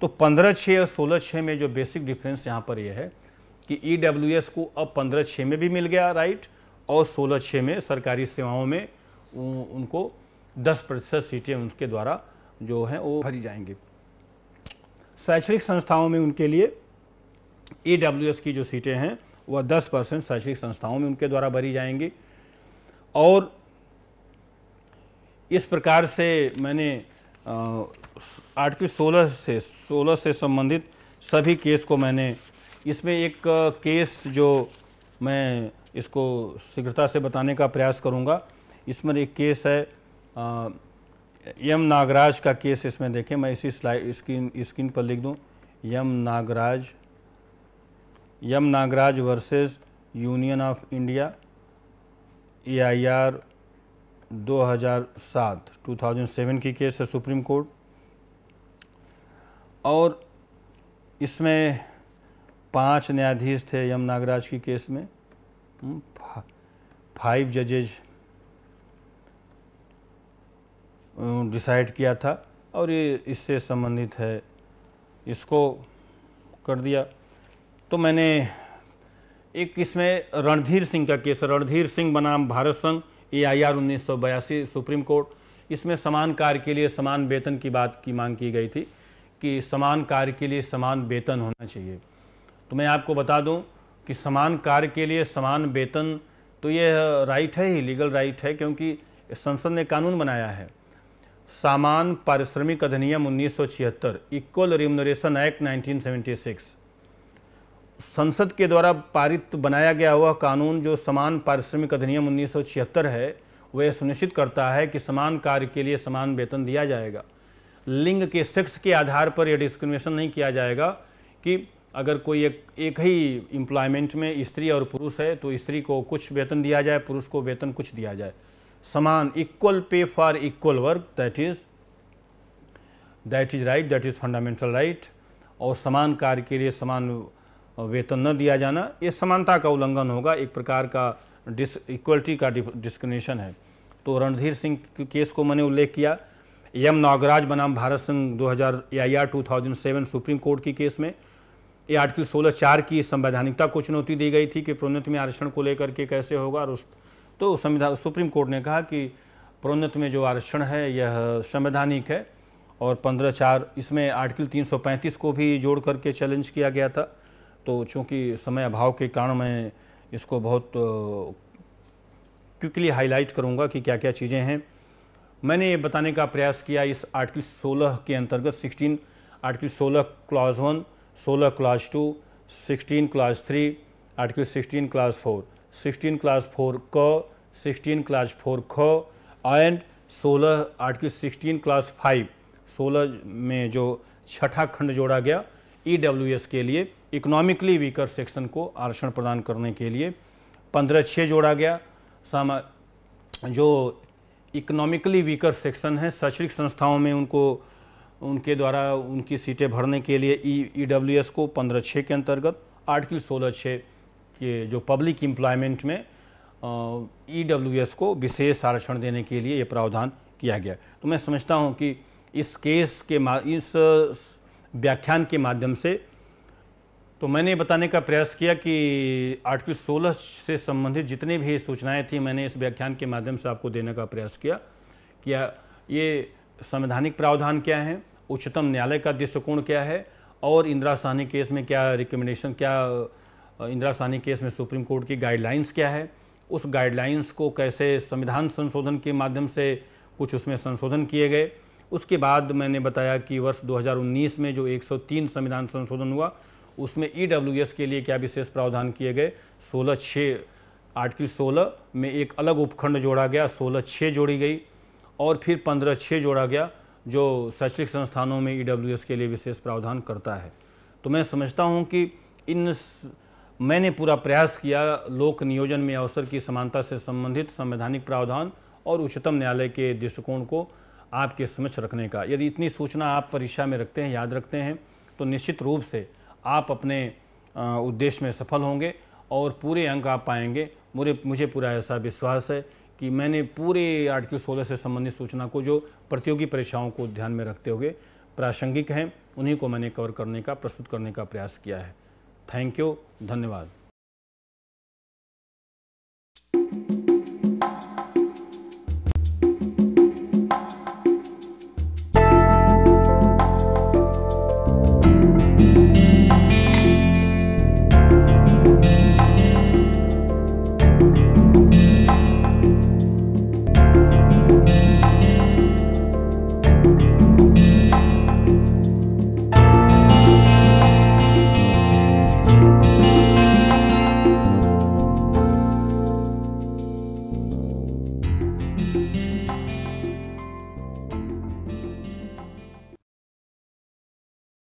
तो पंद्रह छः और सोलह छः में जो बेसिक डिफरेंस यहाँ पर यह है कि ई e को अब पंद्रह छः में भी मिल गया राइट और सोलह छः में सरकारी सेवाओं में उनको दस प्रतिशत सीटें उनके द्वारा जो हैं वो भरी जाएंगी शैक्षणिक संस्थाओं में उनके लिए ई e की जो सीटें हैं वह दस परसेंट शैक्षणिक संस्थाओं में उनके द्वारा भरी जाएंगी और इस प्रकार से मैंने आर्टिकल सोलह से सोलह से संबंधित सभी केस को मैंने इसमें एक केस जो मैं इसको शीघ्रता से बताने का प्रयास करूंगा इसमें एक केस है एम यम नागराज का केस इसमें देखें मैं इसी स्लाइड स्क्रीन स्क्रीन पर लिख दूं M Nagaraj M Nagaraj versus Union of India AIR 2007 2007 की केस है सुप्रीम कोर्ट और इसमें पांच न्यायाधीश थे यम नागराज की केस में हम्म, फाइव जजेज डिसाइड किया था और ये इससे संबंधित है इसको कर दिया तो मैंने एक इसमें रणधीर सिंह का केस रणधीर सिंह बनाम भारत संघ ए आई आर उन्नीस सौ बयासी सुप्रीम कोर्ट इसमें समान कार्य के लिए समान वेतन की बात की मांग की गई थी कि समान कार्य के लिए समान वेतन होना चाहिए तो मैं आपको बता दूं कि समान कार्य के लिए समान वेतन तो ये राइट है ही लीगल राइट है क्योंकि संसद ने कानून बनाया है सामान पारिश्रमिक अधिनियम 1976 इक्वल रिम्यूनरेशन एक्ट 1976 संसद के द्वारा पारित बनाया गया हुआ कानून जो समान पारिश्रमिक अधिनियम उन्नीस है वह यह सुनिश्चित करता है कि समान कार्य के लिए समान वेतन दिया जाएगा लिंग के सेक्स के आधार पर यह डिस्क्रिमिनेशन नहीं किया जाएगा कि अगर कोई एक एक ही एम्प्लॉयमेंट में स्त्री और पुरुष है तो स्त्री को कुछ वेतन दिया जाए पुरुष को वेतन कुछ दिया जाए समान equal pay for equal work that is that is right that is fundamental right और समान कार्य के लिए समान वेतन तो न दिया जाना ये समानता का उल्लंघन होगा एक प्रकार का डिस इक्वलिटी का डिस्क्रिमिनेशन है तो रणधीर सिंह के केस को मैंने उल्लेख किया एम नागराज बनाम भारत संघ दो हज़ार या या two thousand seven Supreme Court की केस में ये आर्टिकल सोलह चार की संवैधानिकता को चुनौती दी गई थी कि प्रोन्नत में आरक्षण को लेकर के कैसे होगा और उस तो संविधान सुप्रीम कोर्ट ने कहा कि प्रोन्नत में जो आरक्षण है यह संवैधानिक है और पंद्रह चार इसमें आर्टिकल 335 को भी जोड़ करके चैलेंज किया गया था तो चूँकि समय अभाव के कारण मैं इसको बहुत क्विकली हाईलाइट करूँगा कि क्या क्या चीज़ें हैं मैंने ये बताने का प्रयास किया इस आर्टिकल 16 के अंतर्गत 16 article 16 clause one 16 clause two 16 clause three article 16 clause four 16 clause four क 16 क्लास फोर ख एंड 16 आर्टिकल 16 क्लास फाइव 16 में जो छठा खंड जोड़ा गया ई e के लिए इकोनॉमिकली वीकर सेक्शन को आरक्षण प्रदान करने के लिए पंद्रह छः जोड़ा गया सामा जो इकोनॉमिकली वीकर सेक्शन है शैक्षणिक संस्थाओं में उनको उनके द्वारा उनकी सीटें भरने के लिए ई e, ई e को पंद्रह छः के अंतर्गत आर्टिकल सोलह छः के जो पब्लिक एम्प्लॉयमेंट में ई डब्ल्यू एस को विशेष आरक्षण देने के लिए ये प्रावधान किया गया तो मैं समझता हूँ कि इस केस के इस व्याख्यान के माध्यम से तो मैंने बताने का प्रयास किया कि आर्टिकल 16 से संबंधित जितनी भी सूचनाएं थी मैंने इस व्याख्यान के माध्यम से आपको देने का प्रयास किया कि ये संवैधानिक प्रावधान क्या है उच्चतम न्यायालय का दृष्टिकोण क्या है और इंदिरा साहनी केस में क्या रिकमेंडेशन क्या इंदिरा साहनी केस में सुप्रीम कोर्ट की गाइडलाइंस क्या है उस गाइडलाइंस को कैसे संविधान संशोधन के माध्यम से कुछ उसमें संशोधन किए गए उसके बाद मैंने बताया कि वर्ष 2019 में जो 103 संविधान संशोधन हुआ उसमें ई e के लिए क्या विशेष प्रावधान किए गए सोलह छः आर्टिकल सोलह में एक अलग उपखंड जोड़ा गया सोलह छः जोड़ी गई और फिर पंद्रह छः जोड़ा गया जो शैक्षणिक संस्थानों में ई e के लिए विशेष प्रावधान करता है तो मैं समझता हूँ कि इन मैंने पूरा प्रयास किया लोक नियोजन में अवसर की समानता से संबंधित संवैधानिक प्रावधान और उच्चतम न्यायालय के दृष्टिकोण को आपके समक्ष रखने का यदि इतनी सूचना आप परीक्षा में रखते हैं याद रखते हैं तो निश्चित रूप से आप अपने उद्देश्य में सफल होंगे और पूरे अंक आप पाएंगे मुझे मुझे पूरा ऐसा विश्वास है कि मैंने पूरे आर्टिकल सोलह से संबंधित सूचना को जो प्रतियोगी परीक्षाओं को ध्यान में रखते हुए प्रासंगिक हैं उन्हीं को मैंने कवर करने का प्रस्तुत करने का प्रयास किया है थैंक यू धन्यवाद